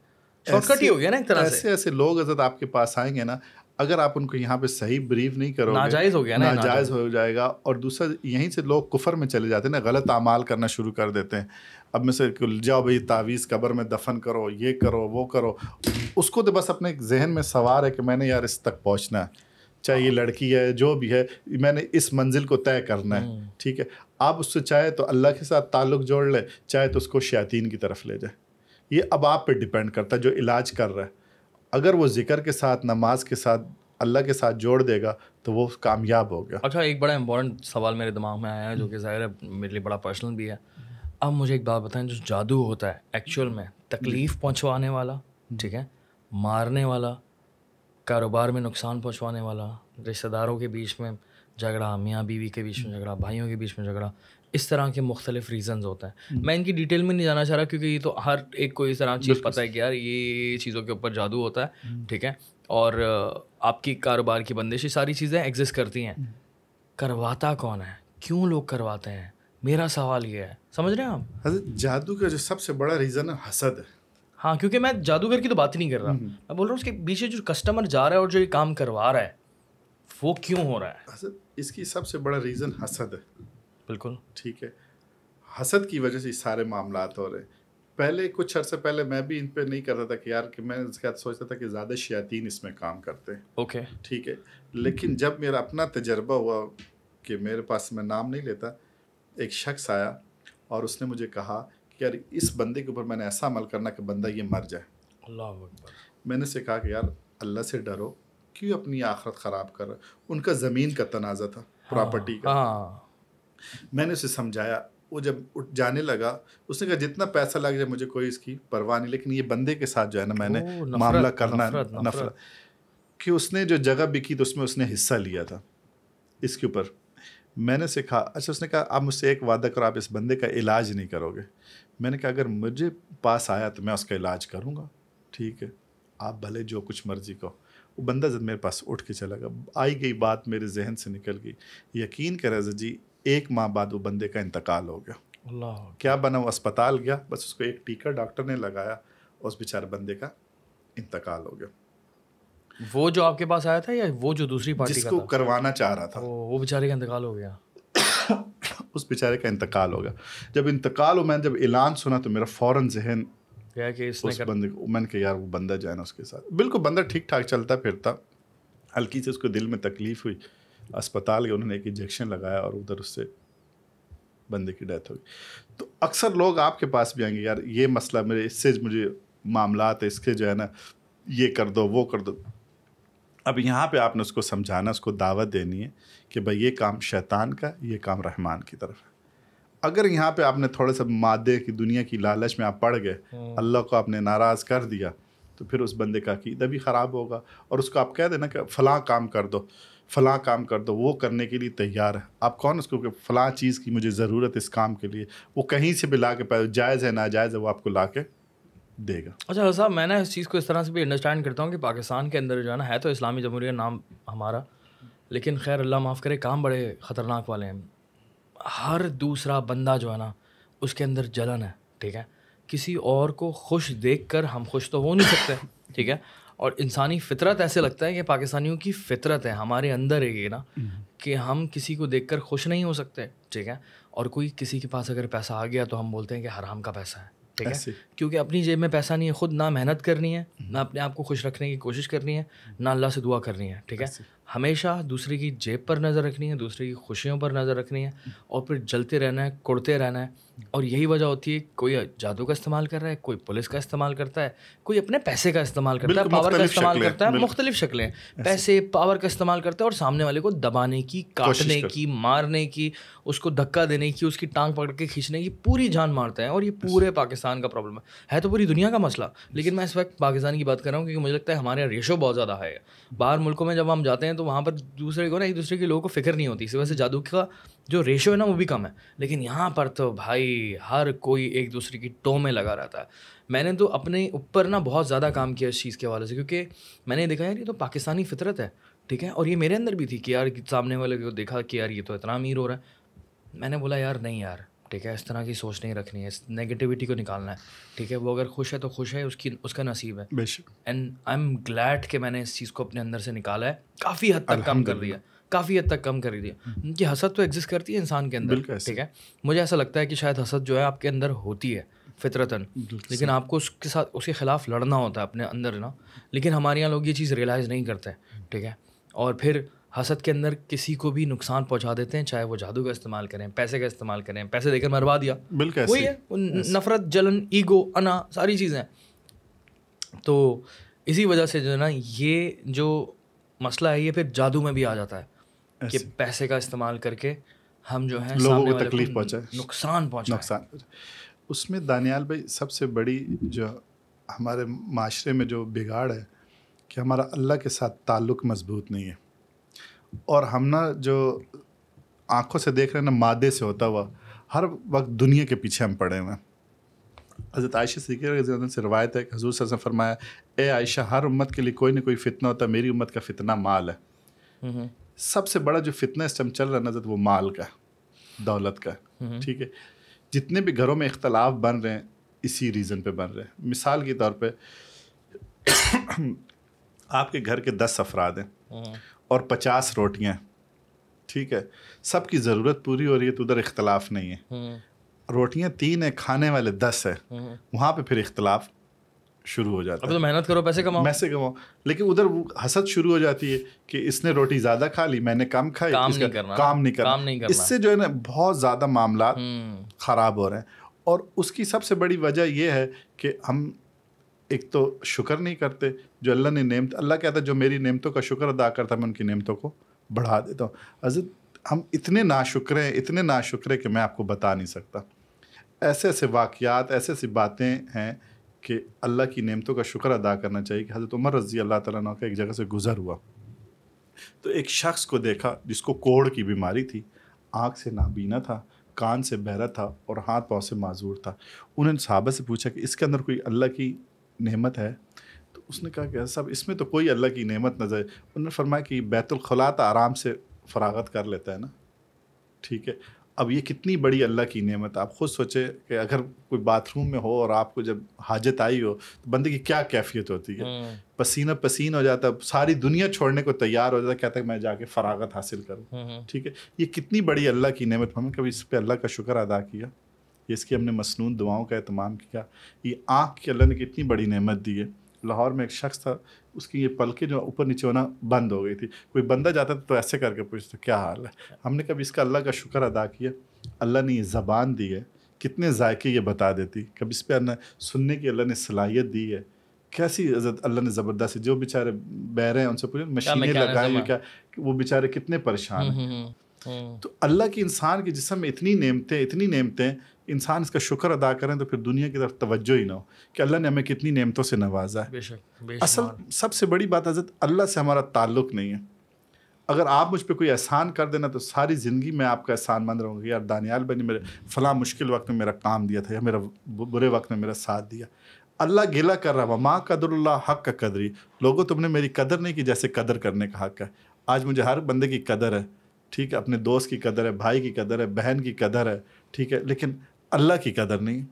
शॉर्टकट ही हो गया ना एक तरह ऐसे से ऐसे ऐसे लोग अजर आपके पास आएंगे ना अगर आप उनको यहाँ पे सही ब्रीफ नहीं करोगे नाजायज हो गया ना नाजायज हो जाएगा और दूसरा यहीं से लोग कुफर में चले जाते हैं ना गलत अमाल करना शुरू कर देते हैं अब मैं से जाओ भाई तावीज़ कब्र में दफन करो ये करो वो करो उसको तो बस अपने जहन में सवार है कि मैंने यार इस तक पहुँचना है चाहे ये लड़की है जो भी है मैंने इस मंजिल को तय करना है हम्म। ठीक है आप उससे चाहे तो अल्लाह के साथ ताल्लुक़ जोड़ लें चाहे तो उसको शैतिन की तरफ ले जाए ये अब आप पे डिपेंड करता है जो इलाज कर रहा है अगर वो ज़िक्र के साथ नमाज के साथ अल्लाह के साथ जोड़ देगा तो वो कामयाब हो गया अच्छा एक बड़ा इंपॉर्टेंट सवाल मेरे दिमाग में आया है जो कि ज़ाहिर है मेरे लिए बड़ा पर्सनल भी है अब मुझे एक बात बताएं जो जादू होता है एक्चुअल में तकलीफ़ पहुंचवाने वाला ठीक है मारने वाला कारोबार में नुकसान पहुंचवाने वाला रिश्तेदारों के बीच में झगड़ा मियाँ बीवी के बीच में हम्म। झगड़ा भाइयों के बीच में झगड़ा इस तरह के मुख्तलिफ रीजंस होते हैं हम्म। मैं इनकी डिटेल में नहीं जाना चाह रहा क्योंकि ये तो हर एक को इस तरह चीज़ पता है कि यार ये चीज़ों के ऊपर जादू होता है हम्म। ठीक है और आपकी कारोबार की बंदिश सारी चीज़ें एग्जिस्ट करती हैं करवाता कौन है क्यों लोग करवाते हैं मेरा सवाल ये है समझ रहे हैं आप जादू का जो सबसे बड़ा रीज़न है हसद है हाँ क्योंकि मैं जादूगर की तो बात ही नहीं कर रहा मैं बोल रहा हूँ उसके पीछे जो कस्टमर जा रहा है और जो ये काम करवा रहा है वो क्यों हो रहा है हसद इसकी सबसे बड़ा रीज़न हसद है बिल्कुल ठीक है हसद की वजह से सारे मामला हो रहे हैं पहले कुछ अर्से पहले मैं भी इन पर नहीं करता था कि यार कि मैं इसके बाद सोचता था कि ज़्यादा शयातीन इसमें काम करते हैं ओके ठीक है लेकिन जब मेरा अपना तजर्बा हुआ कि मेरे पास मैं नाम नहीं लेता एक शख्स आया और उसने मुझे कहा कि यार इस बंदे के ऊपर मैंने ऐसा अमल करना कि बंदा ये मर जाए अल्लाह मैंने से कहा कि यार अल्लाह से डरो क्यों अपनी आखरत ख़राब कर रहा उनका ज़मीन का तनाज़ा था प्रॉपर्टी हाँ, का हाँ। मैंने उसे समझाया वो जब उठ जाने लगा उसने कहा जितना पैसा लग जाए मुझे कोई इसकी परवाह नहीं लेकिन ये बंदे के साथ जो है ना मैंने मामला करना नफरत, नफरत, नफरत कि उसने जो जगह बिकी तो उसमें उसने हिस्सा लिया था इसके ऊपर मैंने से कहा अच्छा उसने कहा आप मुझसे एक वादा करो आप इस बंदे का इलाज नहीं करोगे मैंने कहा अगर मुझे पास आया तो मैं उसका इलाज करूँगा ठीक है आप भले जो कुछ मर्जी कहो वो बंदा जब मेरे पास उठ के चला गया आई गई बात मेरे जहन से निकल गई यकीन करें जी एक माह बाद वो बंदे का इंतकाल हो गया अल्लाह क्या बना वो अस्पताल गया बस उसको एक टीका डॉक्टर ने लगाया उस बेचारे बंदे का इंतकाल हो गया वो जो आपके पास आया था या वो जो दूसरी पार्टी जिसको का था? करवाना चाह रहा था वो, वो बेचारे का इंतकाल हो गया [coughs] उस बेचारे का इंतकाल हो गया जब इंतकाल हो मैंने जब ऐलान सुना तो मेरा फ़ौर जहन गया कि इसने उस कर... बंदे को मैंने कहा यार वो बंदा जाए ना उसके साथ बिल्कुल बंदा ठीक ठाक चलता फिरता हल्की से उसको दिल में तकलीफ हुई अस्पताल गए उन्होंने एक इंजेक्शन लगाया और उधर उससे बंदे की डेथ हो गई तो अक्सर लोग आपके पास भी आएंगे यार ये मसला मेरे इससे मुझे मामला है इसके जो है ना ये कर दो वो कर दो अब यहाँ पे आपने उसको समझाना उसको दावत देनी है कि भाई ये काम शैतान का ये काम रहमान की तरफ है अगर यहाँ पे आपने थोड़े से मादे की दुनिया की लालच में आप पड़ गए हम्म। अल्लाह को आपने नाराज़ कर दिया तो फिर उस बंदे का अकीदा भी ख़राब होगा और उसको आप कह देना कि फ़लाँ काम कर दो फ़लाँ काम कर दो वो करने के लिए तैयार है आप कौन उसको कि फ़लाँ चीज़ की मुझे ज़रूरत इस काम के लिए वो कहीं से भी ला के पाए जायज़ है नाजायज़ है वो आपको ला के देगा अच्छा साहब मैं ना इस चीज़ को इस तरह से भी अंडरस्टैंड करता हूँ कि पाकिस्तान के अंदर जो है ना है तो इस्लामी जमहूरिया नाम हमारा लेकिन खैर अल्लाह माफ़ करे काम बड़े ख़तरनाक वाले हैं हर दूसरा बंदा जो है ना उसके अंदर जलन है ठीक है किसी और को खुश देख कर हम खुश तो हो नहीं सकते ठीक है और इंसानी फितरत ऐसे लगता है कि पाकिस्तानियों की फितरत है हमारे अंदर है ये ना कि हम किसी को कर खुश नहीं हो सकते ठीक है और कोई किसी के पास अगर पैसा आ गया तो हम बोलते हैं कि हराम का पैसा है ठीक है क्योंकि अपनी जेब में पैसा नहीं है खुद ना मेहनत करनी है ना अपने आप को खुश रखने की कोशिश करनी है ना अल्लाह से दुआ करनी है ठीक है हमेशा दूसरे की जेब पर नज़र रखनी है दूसरे की खुशियों पर नज़र रखनी है और फिर जलते रहना है कुड़ते रहना है और यही वजह होती है कोई जादू का इस्तेमाल कर रहा है कोई पुलिस का इस्तेमाल करता है कोई अपने पैसे का इस्तेमाल करता है पावर का इस्तेमाल करता है मुख्तलिफ शक्लें पैसे पावर का इस्तेमाल करता है और सामने वाले को दबाने की काटने की मारने की उसको धक्का देने की उसकी टांग पकड़ के खींचने की पूरी जान मारता है और ये पूरे पाकिस्तान का प्रॉब्लम है है तो पूरी दुनिया का मसला लेकिन मैं इस वक्त पाकिस्तान की बात कर रहा हूँ क्योंकि मुझे लगता है हमारे यहाँ रेशो बहुत ज़्यादा है बाहर मुल्कों में जब हम जाते हैं तो वहाँ पर दूसरे को ना एक दूसरे के लोगों को फिक्र नहीं होती इस वजह से जादू का जो रेशो है ना वो भी कम है लेकिन यहाँ पर तो भाई भाई हर कोई एक दूसरे की टो में लगा रहा था मैंने तो अपने ऊपर ना बहुत ज़्यादा काम किया इस चीज़ के हवाले से क्योंकि मैंने देखा यार ये तो पाकिस्तानी फितरत है ठीक है और ये मेरे अंदर भी थी कि यार सामने वाले को देखा कि यार ये तो इतना अमीर हो रहा है मैंने बोला यार नहीं यार ठीक है इस तरह की सोच नहीं रखनी है इस नेगेटिविटी को निकालना है ठीक है वो अगर खुश है तो खुश है उसकी उसका नसीब है एंड आई एम ग्लैड कि मैंने इस चीज़ को अपने अंदर से निकाला है काफ़ी हद तक काम कर दिया काफ़ी हद तक कम कर दिया कि हसद तो एग्जिस्ट करती है इंसान के अंदर ठीक है मुझे ऐसा लगता है कि शायद हसद जो है आपके अंदर होती है फितरतन लेकिन आपको उसके साथ उसके ख़िलाफ़ लड़ना होता है अपने अंदर ना लेकिन हमारे यहाँ लोग ये चीज़ रियलाइज़ नहीं करते ठीक है और फिर हसद के अंदर किसी को भी नुकसान पहुंचा देते हैं चाहे वो जादू का इस्तेमाल करें पैसे का इस्तेमाल करें पैसे देकर मरवा दिया बिल्कुल वही है नफरत जलन ईगो अना सारी चीज़ें तो इसी वजह से जो है ना ये जो मसला है ये फिर जादू में भी आ जाता है कि पैसे का इस्तेमाल करके हम जो है लोगों को तकलीफ पहुँचाए नुकसान पहुँचा नुकसान उसमें दानियाल भाई सबसे बड़ी जो हमारे माशरे में जो बिगाड़ है कि हमारा अल्लाह के साथ ताल्लुक़ मजबूत नहीं है और हम ना जो आंखों से देख रहे हैं ना मादे से होता हुआ हर वक्त दुनिया के पीछे हम पड़े हुए हैं हज़रत आयशा सीकर से रवायत है कि हजूर से फरमाया ए आयशा हर उम्मत के लिए कोई ना कोई फितना होता मेरी उम्मत का फितना माल है हम्म, हम्म। सबसे बड़ा जो फितना इस टाइम चल रहा है नजर वो माल का दौलत का हम्म। ठीक है जितने भी घरों में इख्तलाफ बन रहे हैं इसी रीज़न पे बन रहे हैं मिसाल के तौर पे [clears throat] आपके घर के दस अफराद हैं हम्म। और पचास रोटियाँ ठीक है सब की ज़रूरत पूरी हो रही है तो उधर इख्तलाफ नहीं है हम्म। रोटियाँ तीन है खाने वाले दस है वहाँ पे फिर इख्तलाफ शुरू हो जाता है तो मेहनत करो पैसे कमाओ पैसे कमाओ लेकिन उधर हसद शुरू हो जाती है कि इसने रोटी ज्यादा खा ली मैंने कम खाई काम नहीं करना काम नहीं करना काम नहीं करना इससे जो है ना बहुत ज़्यादा मामला हम्म। ख़राब हो रहे हैं और उसकी सबसे बड़ी वजह यह है कि हम एक तो शुक्र नहीं करते जो अल्लाह ने नेमत अल्लाह कहता है जो मेरी नेमतों का शुक्र अदा करता मैं उनकी नेमतों को बढ़ा देता हूँ हजरत हम इतने नाशुक्र हैं इतने नाशुक्र हैं कि मैं आपको बता नहीं सकता ऐसे ऐसे वाक़ात ऐसे ऐसी बातें हैं कि अल्लाह की नेमतों का शुक्र अदा करना चाहिए कि हज़रत उमर रज़ी अल्लाह ताला का एक जगह से गुज़र हुआ तो एक शख्स को देखा जिसको कोड़ की बीमारी थी आँख से नाबीना था कान से बहरा था और हाथ पाँव से माजूर था उन्होंने साहबा से पूछा कि इसके अंदर कोई अल्लाह की नेमत है तो उसने कहा कि साहब इसमें तो कोई अल्लाह की नेमत नज़र उन्होंने फरमाया कि बैतुलखला तो आराम से फरागत कर लेता है ना ठीक है अब ये कितनी बड़ी अल्लाह की नेमत आप खुद सोचे कि अगर कोई बाथरूम में हो और आपको जब हाजत आई हो तो बंदे की क्या कैफियत होती है हम्म। पसीना पसीन हो जाता है सारी दुनिया छोड़ने को तैयार हो जाता कहता है मैं जाके फरागत हासिल करूँ हम्म, हम्म। ठीक है ये कितनी बड़ी अल्लाह की नमत हमने कभी इस पर अल्लाह का शुक्र अदा किया इसकी हमने मसनून दुआओं का अहतमाम किया ये आँख की अल्लाह ने कितनी बड़ी नमत दी है लाहौर में एक शख्स था उसकी ये पलखे जो ऊपर नीचे होना बंद हो गई थी कोई बंदा जाता था तो ऐसे करके पूछता क्या हाल है हमने कभी इसका अल्लाह का शुक्र अदा किया अल्लाह ने ये ज़बान दी है कितने जायके ये बता देती कभी इस पर सुनने की अल्लाह ने सलाहियत दी है कैसी अल्लाह ने ज़बरदस्ती जो बेचारे बह रहे हैं उनसे पूछे मशीनें लगाई क्या वो बेचारे कितने परेशान हैं हम्म, हम्म, हम्म। हम्म। तो अल्लाह की इंसान के जिसम में इतनी नेमतें इतनी नेमतें इंसान इसका शुक्र अदा करें तो फिर दुनिया की तरफ तवज्जो ही ना हो कि अल्लाह ने हमें कितनी नेमतों से नवाजा है असल सबसे बड़ी बात हजरत अल्लाह से हमारा ताल्लुक नहीं है अगर आप मुझ पर कोई एहसान कर देना तो सारी ज़िंदगी मैं आपका एहसान मंद रहूँगी यार दानियाल बनी ने मेरे फ़लाँ मुश्किल वक्त में मेरा काम दिया था या मेरा बुरे वक्त में मेरा साथ दिया अल्लाह गिला कर रहा हुआ माँ कदरल्ला हक का कदरी लोगों तुमने मेरी कदर नहीं की जैसे कदर करने का हक है आज मुझे हर बंदे की कदर है ठीक है अपने दोस्त की कदर है भाई की कदर है बहन की कदर है ठीक है लेकिन अल्लाह की कदर नहीं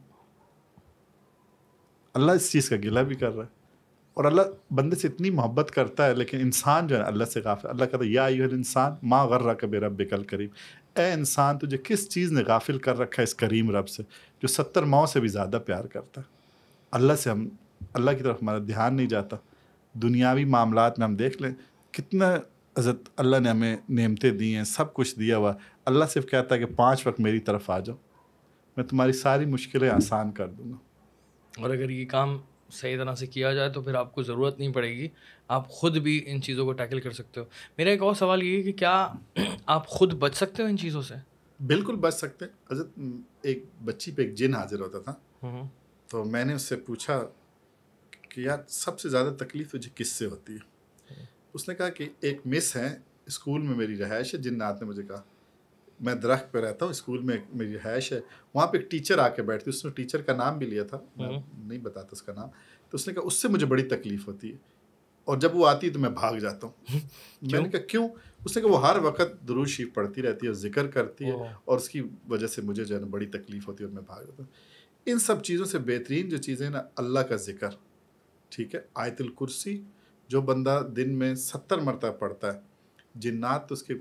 अल्लाह इस चीज़ का गिला भी कर रहा है और अल्लाह बंदे से इतनी मोहब्बत करता है लेकिन इंसान जो है अल्लाह से गाफिल अल्लाह कहता है या यूहल इंसान माँ गर्रा कब रब कल करीब ए इंसान तुझे किस चीज़ ने गाफिल कर रखा है इस करीम रब से जो सत्तर माओ से भी ज़्यादा प्यार करता है अल्लाह से हम अल्लाह की तरफ हमारा ध्यान नहीं जाता दुनियावी मामला में हम देख लें कितना हजरत अल्लाह ने हमें नेमतें दी हैं सब कुछ दिया हुआ अल्लाह सिर्फ कहता है कि पाँच वक्त मेरी तरफ आ जाओ मैं तुम्हारी सारी मुश्किलें आसान कर दूँगा और अगर ये काम सही तरह से किया जाए तो फिर आपको ज़रूरत नहीं पड़ेगी आप खुद भी इन चीज़ों को टैकल कर सकते हो मेरा एक और सवाल ये है कि क्या [clears throat] आप खुद बच सकते हो इन चीज़ों से बिल्कुल बच सकते हैं हजरत एक बच्ची पे एक जिन हाजिर होता था हम्म। तो मैंने उससे पूछा कि यार सबसे ज़्यादा तकलीफ़ तुझे किससे होती है उसने कहा कि एक मिस है स्कूल में मेरी रहायश है जिन्नात ने मुझे कहा मैं दरख्त पे रहता हूँ स्कूल में मेरी रहायश है वहाँ पे एक टीचर आके बैठती उसने टीचर का नाम भी लिया था मैं हम्म। नहीं बताता उसका नाम तो उसने कहा उससे मुझे बड़ी तकलीफ होती है और जब वो आती है तो मैं भाग जाता हूँ [laughs] मैंने कहा क्यों उसने कहा वो हर वक्त दरूज शरीफ पढ़ती रहती है और जिक्र करती है और उसकी वजह से मुझे जो है ना बड़ी तकलीफ होती है और मैं भाग जाता हूँ इन सब चीज़ों से बेहतरीन जो चीज़ें ना अल्लाह का जिक्र ठीक है आयतुल कुर्सी जो बंदा दिन में सत्तर मरता पड़ता है जिन्नात तो उसके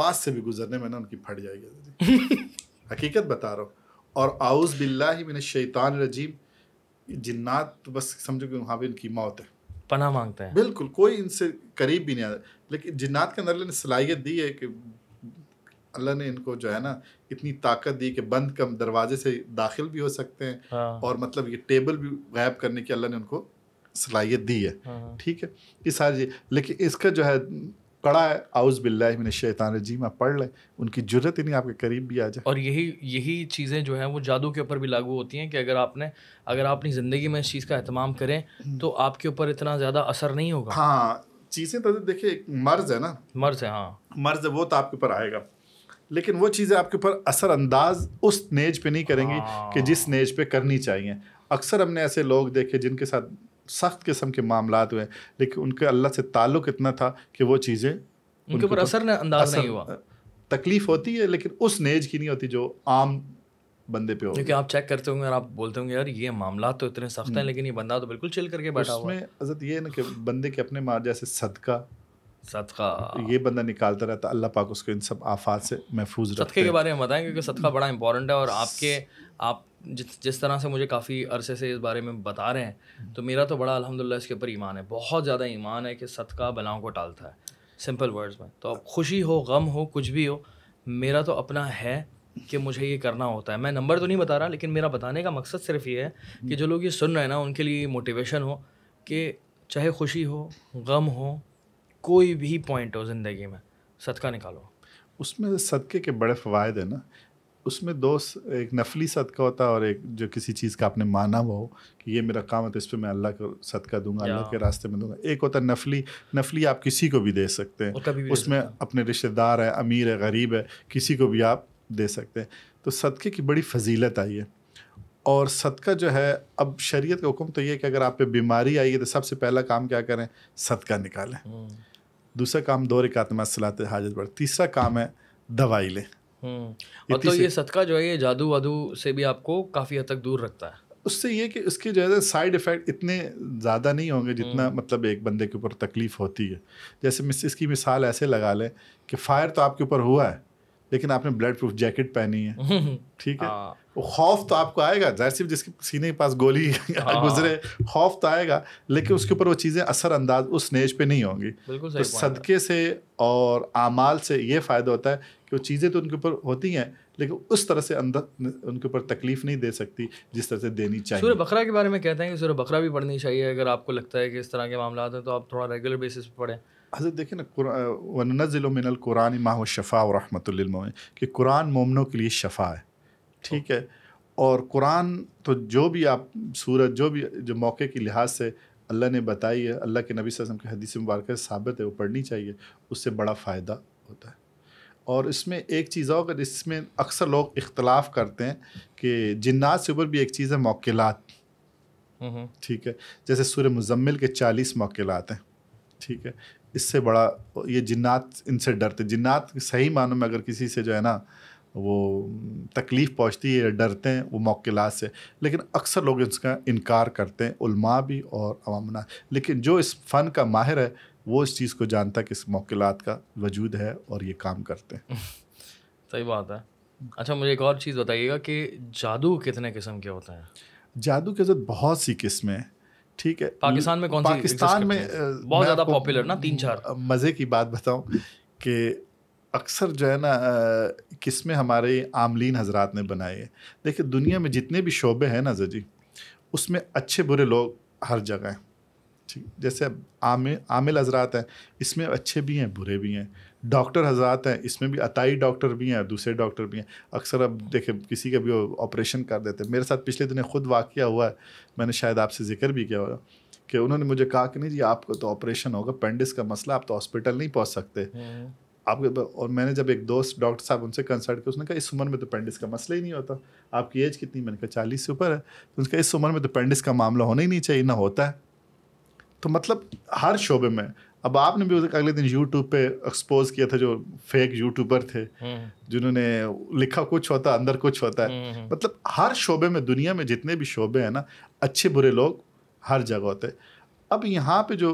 पास से भी गुजरने में ना उनकी फट जाएगी [laughs] हकीकत बता रहा हूँ और आउज़ बिल्ला ही मैंने शैतान रजीब जिन्नात तो बस समझो कि वहाँ पे उनकी मौत है पना मांगता है बिल्कुल कोई इनसे करीब भी नहीं आता लेकिन जिन्नात के अंदर ने सलाहियत दी है कि अल्लाह ने इनको जो है ना इतनी ताकत दी कि बंद कम दरवाजे से दाखिल भी हो सकते हैं हाँ। और मतलब ये टेबल भी गायब करने की अल्लाह ने उनको सलाहियत दी है हाँ। ठीक है ये सारी चीज़ लेकिन इसका जो है कड़ा है आउज बिल्ला शैतान रजीम आप पढ़ लें उनकी जरूरत ही नहीं आपके करीब भी आ जाए और यही यही चीज़ें जो हैं वो जादू के ऊपर भी लागू होती हैं कि अगर आपने अगर आप अपनी ज़िंदगी में इस चीज़ का अहतमाम करें हम्म। तो आपके ऊपर इतना ज़्यादा असर नहीं होगा हाँ चीज़ें तो देखिए एक मर्ज है ना मर्ज है हाँ मर्ज है वो तो आपके ऊपर आएगा लेकिन वो चीज़ें आपके ऊपर असरअंदाज उस नेज पे नहीं करेंगी हाँ। कि जिस नेज पे करनी चाहिए अक्सर हमने ऐसे लोग देखे जिनके साथ सख्त किस्म के मामला हुए लेकिन उनके अल्लाह से ताल्लुक़ इतना था कि वो चीज़ें उनके ऊपर असर अंदाज असर, नहीं हुआ तकलीफ होती है लेकिन उस नेज की नहीं होती जो आम बंदे पे हो क्योंकि आप चेक करते होंगे और आप बोलते होंगे यार ये मामला तो इतने सख्त हैं हम्म। लेकिन ये बंदा तो बिल्कुल चिल करके बैठा हुआ है हजरत ये ना कि बंदे के अपने मार जैसे सदका सदका ये बंदा निकालता रहता अल्लाह पाक उसको इन सब आफात से महफूज रखे के बारे में बताएं क्योंकि सदका बड़ा इंपॉर्टेंट है और आपके आप जिस जिस तरह से मुझे काफ़ी अरसे से इस बारे में बता रहे हैं तो मेरा तो बड़ा अलहमदिल्ला इसके ऊपर ईमान है बहुत ज़्यादा ईमान है कि सदका बलाओं को टालता है सिंपल वर्ड्स में तो अब खुशी हो गम हो कुछ भी हो मेरा तो अपना है कि मुझे ये करना होता है मैं नंबर तो नहीं बता रहा लेकिन मेरा बताने का मकसद सिर्फ ये है कि जो लोग ये सुन रहे हैं ना उनके लिए मोटिवेशन हो कि चाहे खुशी हो गम हो कोई भी पॉइंट हो ज़िंदगी में सदका निकालो उसमें सदक़े के बड़े फ़वाद हैं ना उसमें दो एक नफली सदका होता है और एक जो किसी चीज़ का आपने माना हुआ हो कि ये मेरा काम है तो इस पर मैं अल्लाह का सदका दूंगा अल्लाह के रास्ते में दूंगा एक होता है नफली नफली आप किसी को भी दे सकते हैं उसमें अपने रिश्तेदार है अमीर है गरीब है किसी को भी आप दे सकते हैं तो सदक़े की बड़ी फजीलत आई है और सदका जो है अब शरीयत का हुक्म तो ये कि अगर आप पे बीमारी आई है तो सबसे पहला काम क्या करें सदका निकालें हम्म। दूसरा काम दो रिकात में सलात हाजत बढ़ तीसरा काम है दवाई लें हम्म। और तो ये सदका जो है ये जादू वादू से भी आपको काफ़ी हद तक दूर रखता है उससे ये कि उसके जो है साइड इफ़ेक्ट इतने ज़्यादा नहीं होंगे जितना हम्म। मतलब एक बंदे के ऊपर तकलीफ़ होती है जैसे मिस इसकी मिसाल ऐसे लगा लें कि फायर तो आपके ऊपर हुआ है लेकिन आपने ब्लड प्रूफ जैकेट पहनी है [laughs] ठीक है हाँ। वो खौफ तो आपको आएगा जाहिर सिर्फ जिसके सीने के पास गोली [laughs] हाँ। गुजरे खौफ तो आएगा लेकिन उसके ऊपर वो चीज़ें असरअंदाज उस नेज पे नहीं होंगी तो सदके से और आमाल से ये फ़ायदा होता है कि वो चीज़ें तो उनके ऊपर होती हैं लेकिन उस तरह से अंदर उनके ऊपर तकलीफ नहीं दे सकती जिस तरह से देनी चाहिए सूर्य बकरा के बारे में कहते हैं कि सूर्य बकरा भी पढ़नी चाहिए अगर आपको लगता है कि इस तरह के मामला हैं तो आप थोड़ा रेगुलर बेसिस पर पढ़ें हजरत देखिए ना नज़िल मिनल कुरान माह शफ़ा और रहमत कि कुरान मोमनों के लिए शफ़ा है ठीक है और कुरान तो जो भी आप सूरत जो भी जो मौके के लिहाज से अल्लाह ने बताई है अल्लाह के नबी वसम के हदीस मुबारक साबित है वो पढ़नी चाहिए उससे बड़ा फ़ायदा होता है और इसमें एक चीज़ और इसमें अक्सर लोग इख्तलाफ करते हैं कि जन्नात से ऊपर भी एक चीज़ है मौकेलात हम्म, हम्म। ठीक है जैसे सूर्य मुजम्मिल के चालीस मौकेलात हैं ठीक है इससे बड़ा ये जिन्नात इनसे डरते जिन्नात सही मानो में अगर किसी से जो है ना वो तकलीफ़ पहुंचती है डरते हैं वो मौकलात से लेकिन अक्सर लोग इसका इनकार करते हैं उल्मा भी और अवामना लेकिन जो इस फ़न का माहिर है वो इस चीज़ को जानता है कि इस मौकेलात का वजूद है और ये काम करते हैं [laughs] सही बात है अच्छा मुझे एक और चीज़ बताइएगा कि जादू कितने किस्म के होते हैं जादू के साथ बहुत सी किस्में हैं ठीक है पाकिस्तान में कौन पाकिस्तान में बहुत ज़्यादा पॉपुलर ना तीन चार मज़े की बात बताऊँ कि अक्सर जो है ना किस्में हमारे आमलीन हजरात ने बनाई है देखिए दुनिया में जितने भी शोबे हैं ना जी उसमें अच्छे बुरे लोग हर जगह हैं ठीक जैसे आमिल आमिल हजरात हैं इसमें अच्छे भी हैं बुरे भी हैं डॉक्टर हजरात हैं इसमें भी अताई डॉक्टर भी हैं दूसरे डॉक्टर भी हैं अक्सर अब देखें किसी का भी ऑपरेशन कर देते हैं मेरे साथ पिछले दिनों खुद वाक़ हुआ है मैंने शायद आपसे जिक्र भी किया होगा कि उन्होंने मुझे कहा कि नहीं जी आपको तो ऑपरेशन होगा पेंडिस का मसला आप तो हॉस्पिटल नहीं पहुँच सकते हम्म। आपके और मैंने जब एक दोस्त डॉक्टर साहब उनसे कंसल्ट किया उसने कहा इस उम्र में तो पेंडिस का मसला ही नहीं होता आपकी एज कितनी मैंने कहा चालीस से ऊपर है तो कहा इस उम्र में तो पेंडिस का मामला होना ही नहीं चाहिए ना होता है तो मतलब हर शोबे में अब आपने भी अगले दिन यूट्यूब पे एक्सपोज किया था जो फेक यूट्यूबर थे हम्म। जिन्होंने लिखा कुछ होता अंदर कुछ होता है हम्म। मतलब हर शोबे में दुनिया में जितने भी शोबे हैं ना अच्छे बुरे लोग हर जगह होते अब यहाँ पे जो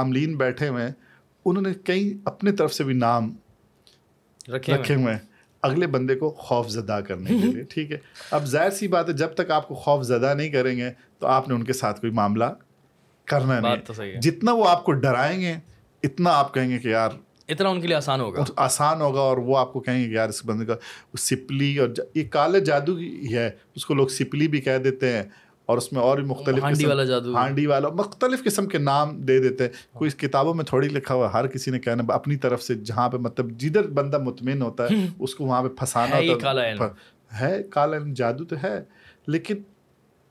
आमलिन बैठे हुए हैं उन्होंने कई अपने तरफ से भी नाम रखे, रखे हुए हैं अगले बंदे को खौफ ज़दा करने के लिए ठीक है अब जाहिर सी बात है जब तक आपको खौफ ज़दा नहीं करेंगे तो आपने उनके साथ कोई मामला करना नहीं तो सही है जितना वो आपको डराएंगे इतना आप कहेंगे कि यार इतना उनके लिए आसान होगा आसान होगा और वो आपको कहेंगे यार इस बंदे का सिपली और ये काले जादू की है उसको लोग सिपली भी कह देते हैं और उसमें और भी मुख्तलिफ हांडी वाला जादू हांडी वाला मुख्तलिफ किस्म के नाम दे देते हैं हाँ। कोई किताबों में थोड़ी लिखा हुआ हर किसी ने कहना अपनी तरफ से जहाँ पे मतलब जिधर बंदा मुतमिन होता है [laughs] उसको वहाँ पे फंसाना है काला जादू तो है लेकिन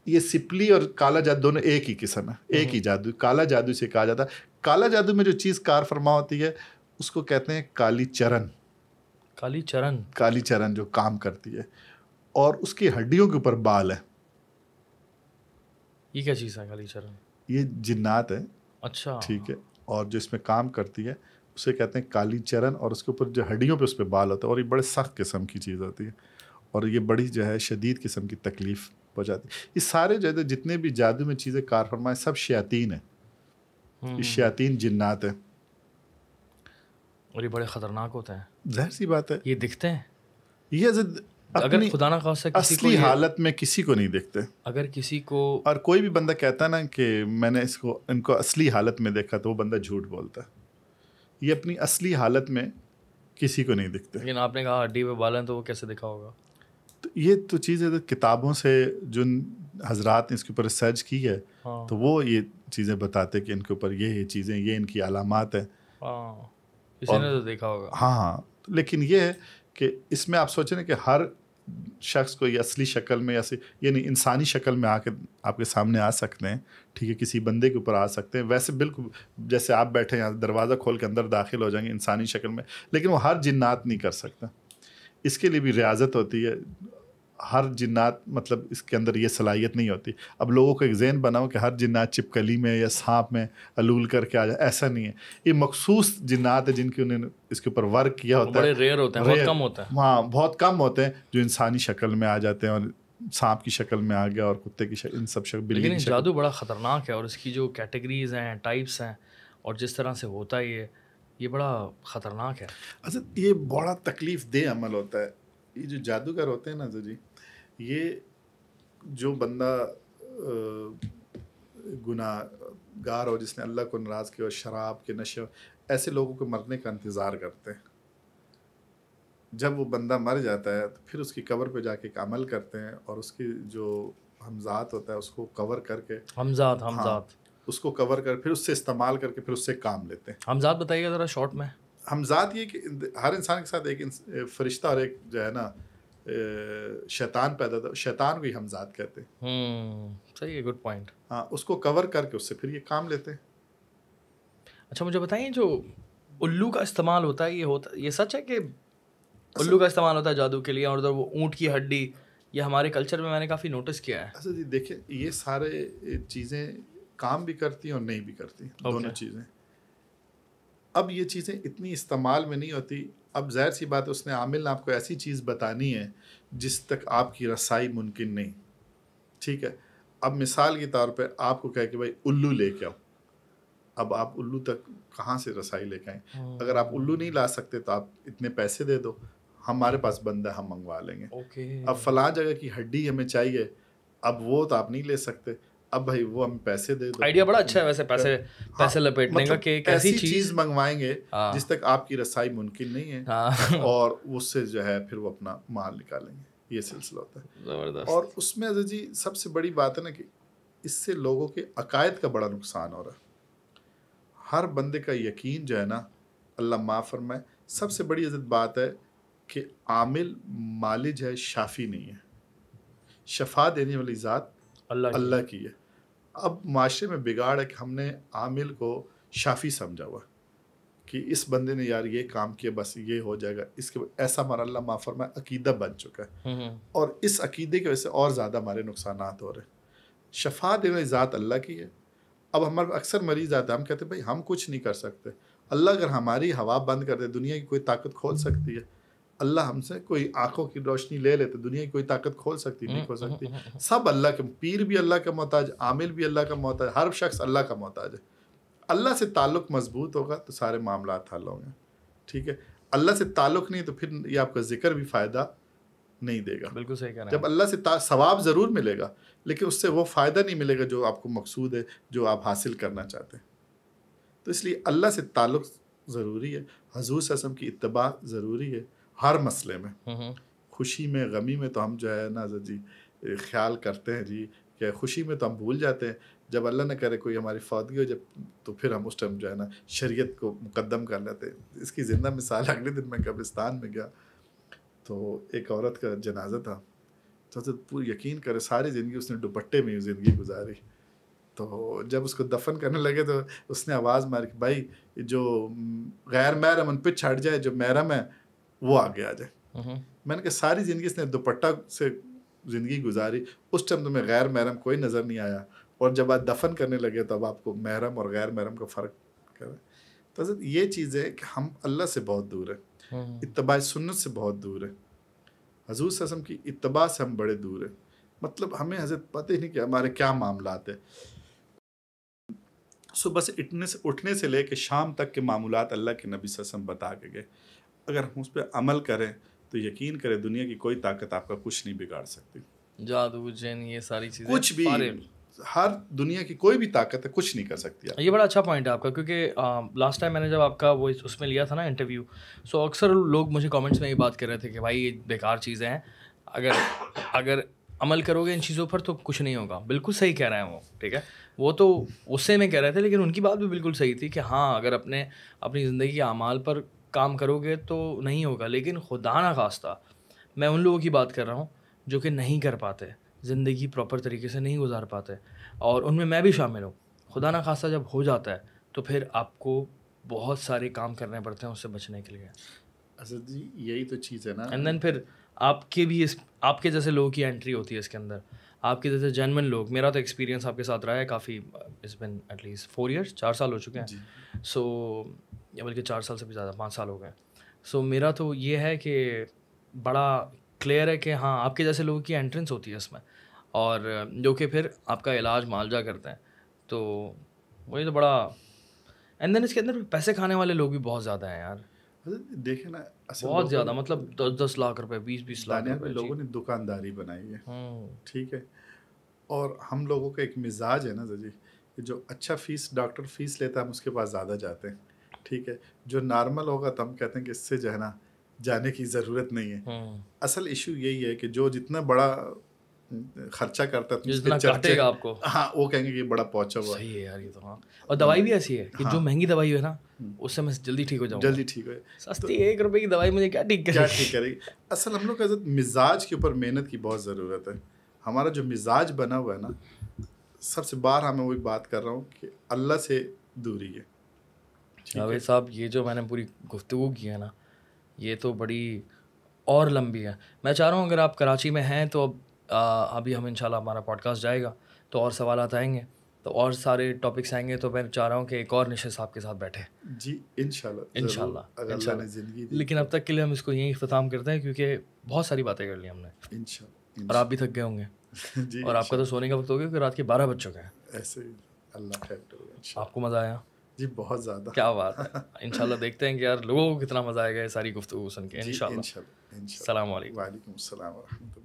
ये सिपली और काला जादू दोनों एक ही किस्म है एक हम्म। ही जादू काला जादू से कहा जाता है काला जादू में जो चीज़ कार फरमा होती है उसको कहते हैं काली चरण काली चरण काली चरण जो काम करती है और उसकी हड्डियों के ऊपर बाल है ये क्या चीज़ है काली चरण ये जिन्नात है अच्छा ठीक है और जो इसमें काम करती है उसे कहते हैं काली चरण और उसके ऊपर जो हड्डियों पे उस पर बाल होता है और ये बड़े सख्त किस्म की चीज़ होती है और ये बड़ी जो है शदीद किस्म की तकलीफ़ पहुँचाती ये सारे जैसे जितने भी जादू में चीज़ें कार फरमाए सब शयातीन है ये हम्म। शयातीन जिन्नात है और ये बड़े ख़तरनाक होते हैं जहर सी बात है ये दिखते हैं ये अगर खुदा ना खास असली को हालत में किसी को नहीं देखते अगर किसी को और कोई भी बंदा कहता है ना कि मैंने इसको इनको असली हालत में देखा तो वो बंदा झूठ बोलता है ये अपनी असली हालत में किसी को नहीं दिखते लेकिन आपने कहा हड्डी पे बाल हैं तो वो कैसे दिखा होगा तो ये तो चीज़ है तो किताबों से जो हजरात ने इसके ऊपर रिसर्च की है हाँ। तो वो ये चीज़ें बताते कि इनके ऊपर ये ये चीज़ें ये इनकी अलामत हैं हाँ, और, तो देखा होगा हाँ हाँ लेकिन ये है कि इसमें आप सोचें कि हर शख्स को ये असली शक्ल में या ये नहीं इंसानी शक्ल में आके आपके सामने आ सकते हैं ठीक है किसी बंदे के ऊपर आ सकते हैं वैसे बिल्कुल जैसे आप बैठे यहाँ दरवाज़ा खोल के अंदर दाखिल हो जाएंगे इंसानी शक्ल में लेकिन वो हर जिन्नात नहीं कर सकता इसके लिए भी रियाजत होती है हर जिन्नात मतलब इसके अंदर ये सलाहियत नहीं होती अब लोगों को एक जहन बनाओ कि हर जिन्नात चिपकली में या सांप में अलूल करके आ जाए ऐसा नहीं है ये मखसूस जिन्नात है जिनकी उन्होंने इसके ऊपर वर्क किया होता बड़े है रेयर होते हैं बहुत कम होता है हाँ बहुत कम होते हैं जो इंसानी शक्ल में आ जाते हैं और सांप की शक्ल में आ गया और कुत्ते की शक्ल इन सब शक्ल लेकिन जादू बड़ा ख़तरनाक है और इसकी जो कैटेगरीज हैं टाइप्स हैं और जिस तरह से होता है ये ये बड़ा ख़तरनाक है अच्छा ये बड़ा तकलीफ़ दे अमल होता है ये जो जादूगर होते हैं ना जो जी ये जो बंदा गुनागार हो जिसने अल्लाह को नाराज़ किया शराब के नशे ऐसे लोगों को मरने का इंतज़ार करते हैं जब वो बंदा मर जाता है तो फिर उसकी कबर पे जाके अमल करते हैं और उसकी जो हमजात होता है उसको कवर करके हमजात हमजात हाँ, उसको कवर कर फिर उससे इस्तेमाल करके फिर उससे काम लेते हैं हमजाद बताइएगा ज़रा शॉर्ट में हमजाद ये कि हर इंसान के साथ एक फरिश्ता और एक जो है ना शैतान पैदा था शैतान को ही हमजाद कहते हैं हम्म, सही है गुड पॉइंट हाँ उसको कवर करके उससे फिर ये काम लेते हैं अच्छा मुझे बताइए जो उल्लू का इस्तेमाल होता है ये होता ये सच है कि उल्लू का इस्तेमाल होता है जादू के लिए और उधर वो ऊँट की हड्डी ये हमारे कल्चर में मैंने काफ़ी नोटिस किया है अच्छा जी देखिए ये सारे चीज़ें काम भी करती हैं और नहीं भी करती okay. दोनों चीज़ें अब ये चीज़ें इतनी इस्तेमाल में नहीं होती अब जाहिर सी बात है उसने आमिल ने आपको ऐसी चीज़ बतानी है जिस तक आपकी रसाई मुमकिन नहीं ठीक है अब मिसाल के तौर पर आपको कहे कि भाई उल्लू लेके आओ अब आप उल्लू तक कहाँ से रसाई लेके आए हम्म। अगर आप उल्लू नहीं ला सकते तो आप इतने पैसे दे दो हमारे पास बंदा हम मंगवा लेंगे अब फला जगह की हड्डी हमें चाहिए अब वो तो आप नहीं ले सकते अब भाई वो हम पैसे दे दो आइडिया बड़ा अच्छा है वैसे पैसे हाँ, पैसे लपेटने मतलब का कि कैसी चीज मंगवाएंगे हाँ, जिस तक आपकी रसाई मुमकिन नहीं है हाँ, [laughs] और उससे जो है फिर वो अपना माल निकालेंगे ये सिलसिला होता है और उसमें अजय जी सबसे बड़ी बात है ना कि इससे लोगों के अकायद का बड़ा नुकसान हो रहा है हर बंदे का यकीन जो है ना अल्लाह माफ़ फरमाए सबसे बड़ी अजत बात है कि आमिल मालिज है शाफी नहीं है शफा देने वाली ज़ात अल्लाह अल्लाह की है अब माशरे में बिगाड़ है कि हमने आमिल को शाफी समझा हुआ कि इस बंदे ने यार ये काम किया बस ये हो जाएगा इसके ऐसा हमारा अल्लाह माफ़र में अकीदा बन चुका है हम्म, हम्म। और इस अकीदे की वजह से और ज़्यादा हमारे नुकसान हो रहे हैं शफा देने ज़ात अल्लाह की है अब हमारे अक्सर मरीज आते हम कहते भाई हम कुछ नहीं कर सकते अल्लाह अगर हमारी हवा बंद कर दे दुनिया की कोई ताकत खोल सकती है अल्लाह हमसे कोई आंखों की रोशनी ले लेते दुनिया की कोई ताकत खोल सकती नहीं खोल हम्म, सकती हम्म, सब अल्लाह के पीर भी अल्लाह का मोहताज आमिल भी अल्लाह का मोहताज हर शख्स अल्लाह का मोहताज है अल्लाह से ताल्लुक़ मजबूत होगा तो सारे मामला हल होंगे ठीक है अल्लाह से ताल्लुक़ नहीं तो फिर ये आपका जिक्र भी फ़ायदा नहीं देगा बिल्कुल सही कह रहे हैं जब अल्लाह से सवाब ज़रूर मिलेगा लेकिन उससे वो फ़ायदा नहीं मिलेगा जो आपको मकसूद है जो आप हासिल करना चाहते हैं तो इसलिए अल्लाह से ताल्लुक़ ज़रूरी है हजूर ससम की इतबा ज़रूरी है हर मसले में खुशी में गमी में तो हम जो है ना जी ख्याल करते हैं जी कि खुशी में तो हम भूल जाते हैं जब अल्लाह ने करे कोई हमारी फौदगी हो जब तो फिर हम उस टाइम जो है ना शरीयत को मुकदम कर लेते हैं इसकी ज़िंदा मिसाल [laughs] अगले दिन मैं कब्रिस्तान में गया तो एक औरत का जनाजा था तो, तो पूरी यकीन करे सारी ज़िंदगी उसने दुपट्टे में ज़िंदगी गुजारी तो जब उसको दफन करने लगे तो उसने आवाज़ मारी कि भाई जो गैर महरम उन पर छट जाए जो महरम है वो आगे आ जाए हम्म। मैंने कहा सारी ज़िंदगी इसने दुपट्टा से ज़िंदगी गुजारी उस टाइम तो मैं गैर महरम कोई नज़र नहीं आया और जब आप दफन करने लगे तब आपको महरम और गैर महरम का फ़र्क करें तो ये चीज़ है कि हम अल्लाह से बहुत दूर हैं हम्म। इतबा सुन्नत से बहुत दूर है हजूर ससम की इतबा से हम बड़े दूर हैं मतलब हमें हजरत पता ही नहीं कि हमारे क्या मामला है सुबह से इटने से उठने से लेके शाम तक के मामूलत अल्लाह के नबी ससम बता के गए अगर हम उस पर अमल करें तो यकीन करें दुनिया की कोई ताकत आपका कुछ नहीं बिगाड़ सकती जादू जैन ये सारी चीज़ें कुछ भी हर दुनिया की कोई भी ताकत है कुछ नहीं कर सकती ये बड़ा अच्छा पॉइंट है आपका क्योंकि लास्ट टाइम मैंने जब आपका वो उसमें लिया था ना इंटरव्यू सो अक्सर लोग मुझे कमेंट्स में ये बात कर रहे थे कि भाई ये बेकार चीज़ें हैं अगर अगर अमल करोगे इन चीज़ों पर तो कुछ नहीं होगा बिल्कुल सही कह रहे हैं वो ठीक है वो तो उससे में कह रहे थे लेकिन उनकी बात भी बिल्कुल सही थी कि हाँ अगर अपने अपनी ज़िंदगी के अमाल पर काम करोगे तो नहीं होगा लेकिन खुदा ना खास्ता मैं उन लोगों की बात कर रहा हूँ जो कि नहीं कर पाते ज़िंदगी प्रॉपर तरीके से नहीं गुजार पाते और उनमें मैं भी शामिल हूँ खुदा ना खास्ता जब हो जाता है तो फिर आपको बहुत सारे काम करने पड़ते हैं उससे बचने के लिए असद जी यही तो चीज़ है ना एंड देन फिर आपके भी इस आपके जैसे लोगों की एंट्री होती है इसके अंदर आपके जैसे जेनवन लोग मेरा तो एक्सपीरियंस आपके साथ रहा है काफ़ी इस बिन एटलीस्ट फोर ईयर्स चार साल हो चुके हैं सो so, या बल्कि चार साल से भी ज़्यादा पाँच साल हो गए सो मेरा तो ये है कि बड़ा क्लियर है कि हाँ आपके जैसे लोगों की एंट्रेंस होती है इसमें और जो कि फिर आपका इलाज मालजा करते हैं तो वही तो बड़ा एंड देन इसके अंदर पैसे खाने वाले लोग भी बहुत ज़्यादा हैं यार मतलब देखे ना बहुत ज़्यादा मतलब दस दस लाख रुपए बीस बीस लाख रुपए लोगों ने दुकानदारी बनाई है हम्म। ठीक है और हम लोगों का एक मिजाज है ना जी जो अच्छा फीस डॉक्टर फीस लेता है हम उसके पास ज़्यादा जाते हैं ठीक है जो नॉर्मल होगा तो हम कहते हैं कि इससे जो है ना जाने की ज़रूरत नहीं है हम्म। असल इशू यही है कि जो जितना बड़ा खर्चा करता है आपको हाँ वो कहेंगे कि बड़ा पहुंचा हुआ सही है यार ये तो हाँ और दवाई भी हम्म। ऐसी है कि हाँ। जो महंगी दवाई है ना हम्म। उससे मैं जल्दी ठीक हो जाऊँ जल्दी ठीक हो सस्ती तो, एक रुपए की दवाई मुझे क्या ठीक क्या ठीक करेगी असल हम लोग का मिजाज के ऊपर मेहनत की बहुत ज़रूरत है हमारा जो मिजाज बना हुआ है ना सबसे बार हमें वही बात कर रहा हूँ कि अल्लाह से दूरी है जावेद साहब ये जो मैंने पूरी गुफ्तु की है ना ये तो बड़ी और लंबी है मैं चाह रहा हूँ अगर आप कराची में हैं तो अब अभी हम इंशाल्लाह हमारा पॉडकास्ट जाएगा तो और सवाल आएंगे तो और सारे टॉपिक्स आएंगे तो मैं चाह रहा हूँ कि एक और निशे साहब के साथ बैठे जी इन इन लेकिन अब तक के लिए हम इसको यहीं अख्ताम करते हैं क्योंकि बहुत सारी बातें कर ली हमने और आप भी थक गए होंगे [laughs] और आपका तो सोने का वक्त हो गया क्योंकि रात के बारह बज चुके हैं ऐसे ही अल्लाह आपको मज़ा आया जी बहुत ज़्यादा क्या बात है इनशाला देखते हैं कि यार लोगों को कितना मज़ा आएगा ये सारी गुफ्तु सुन के इनशाला वालेकुम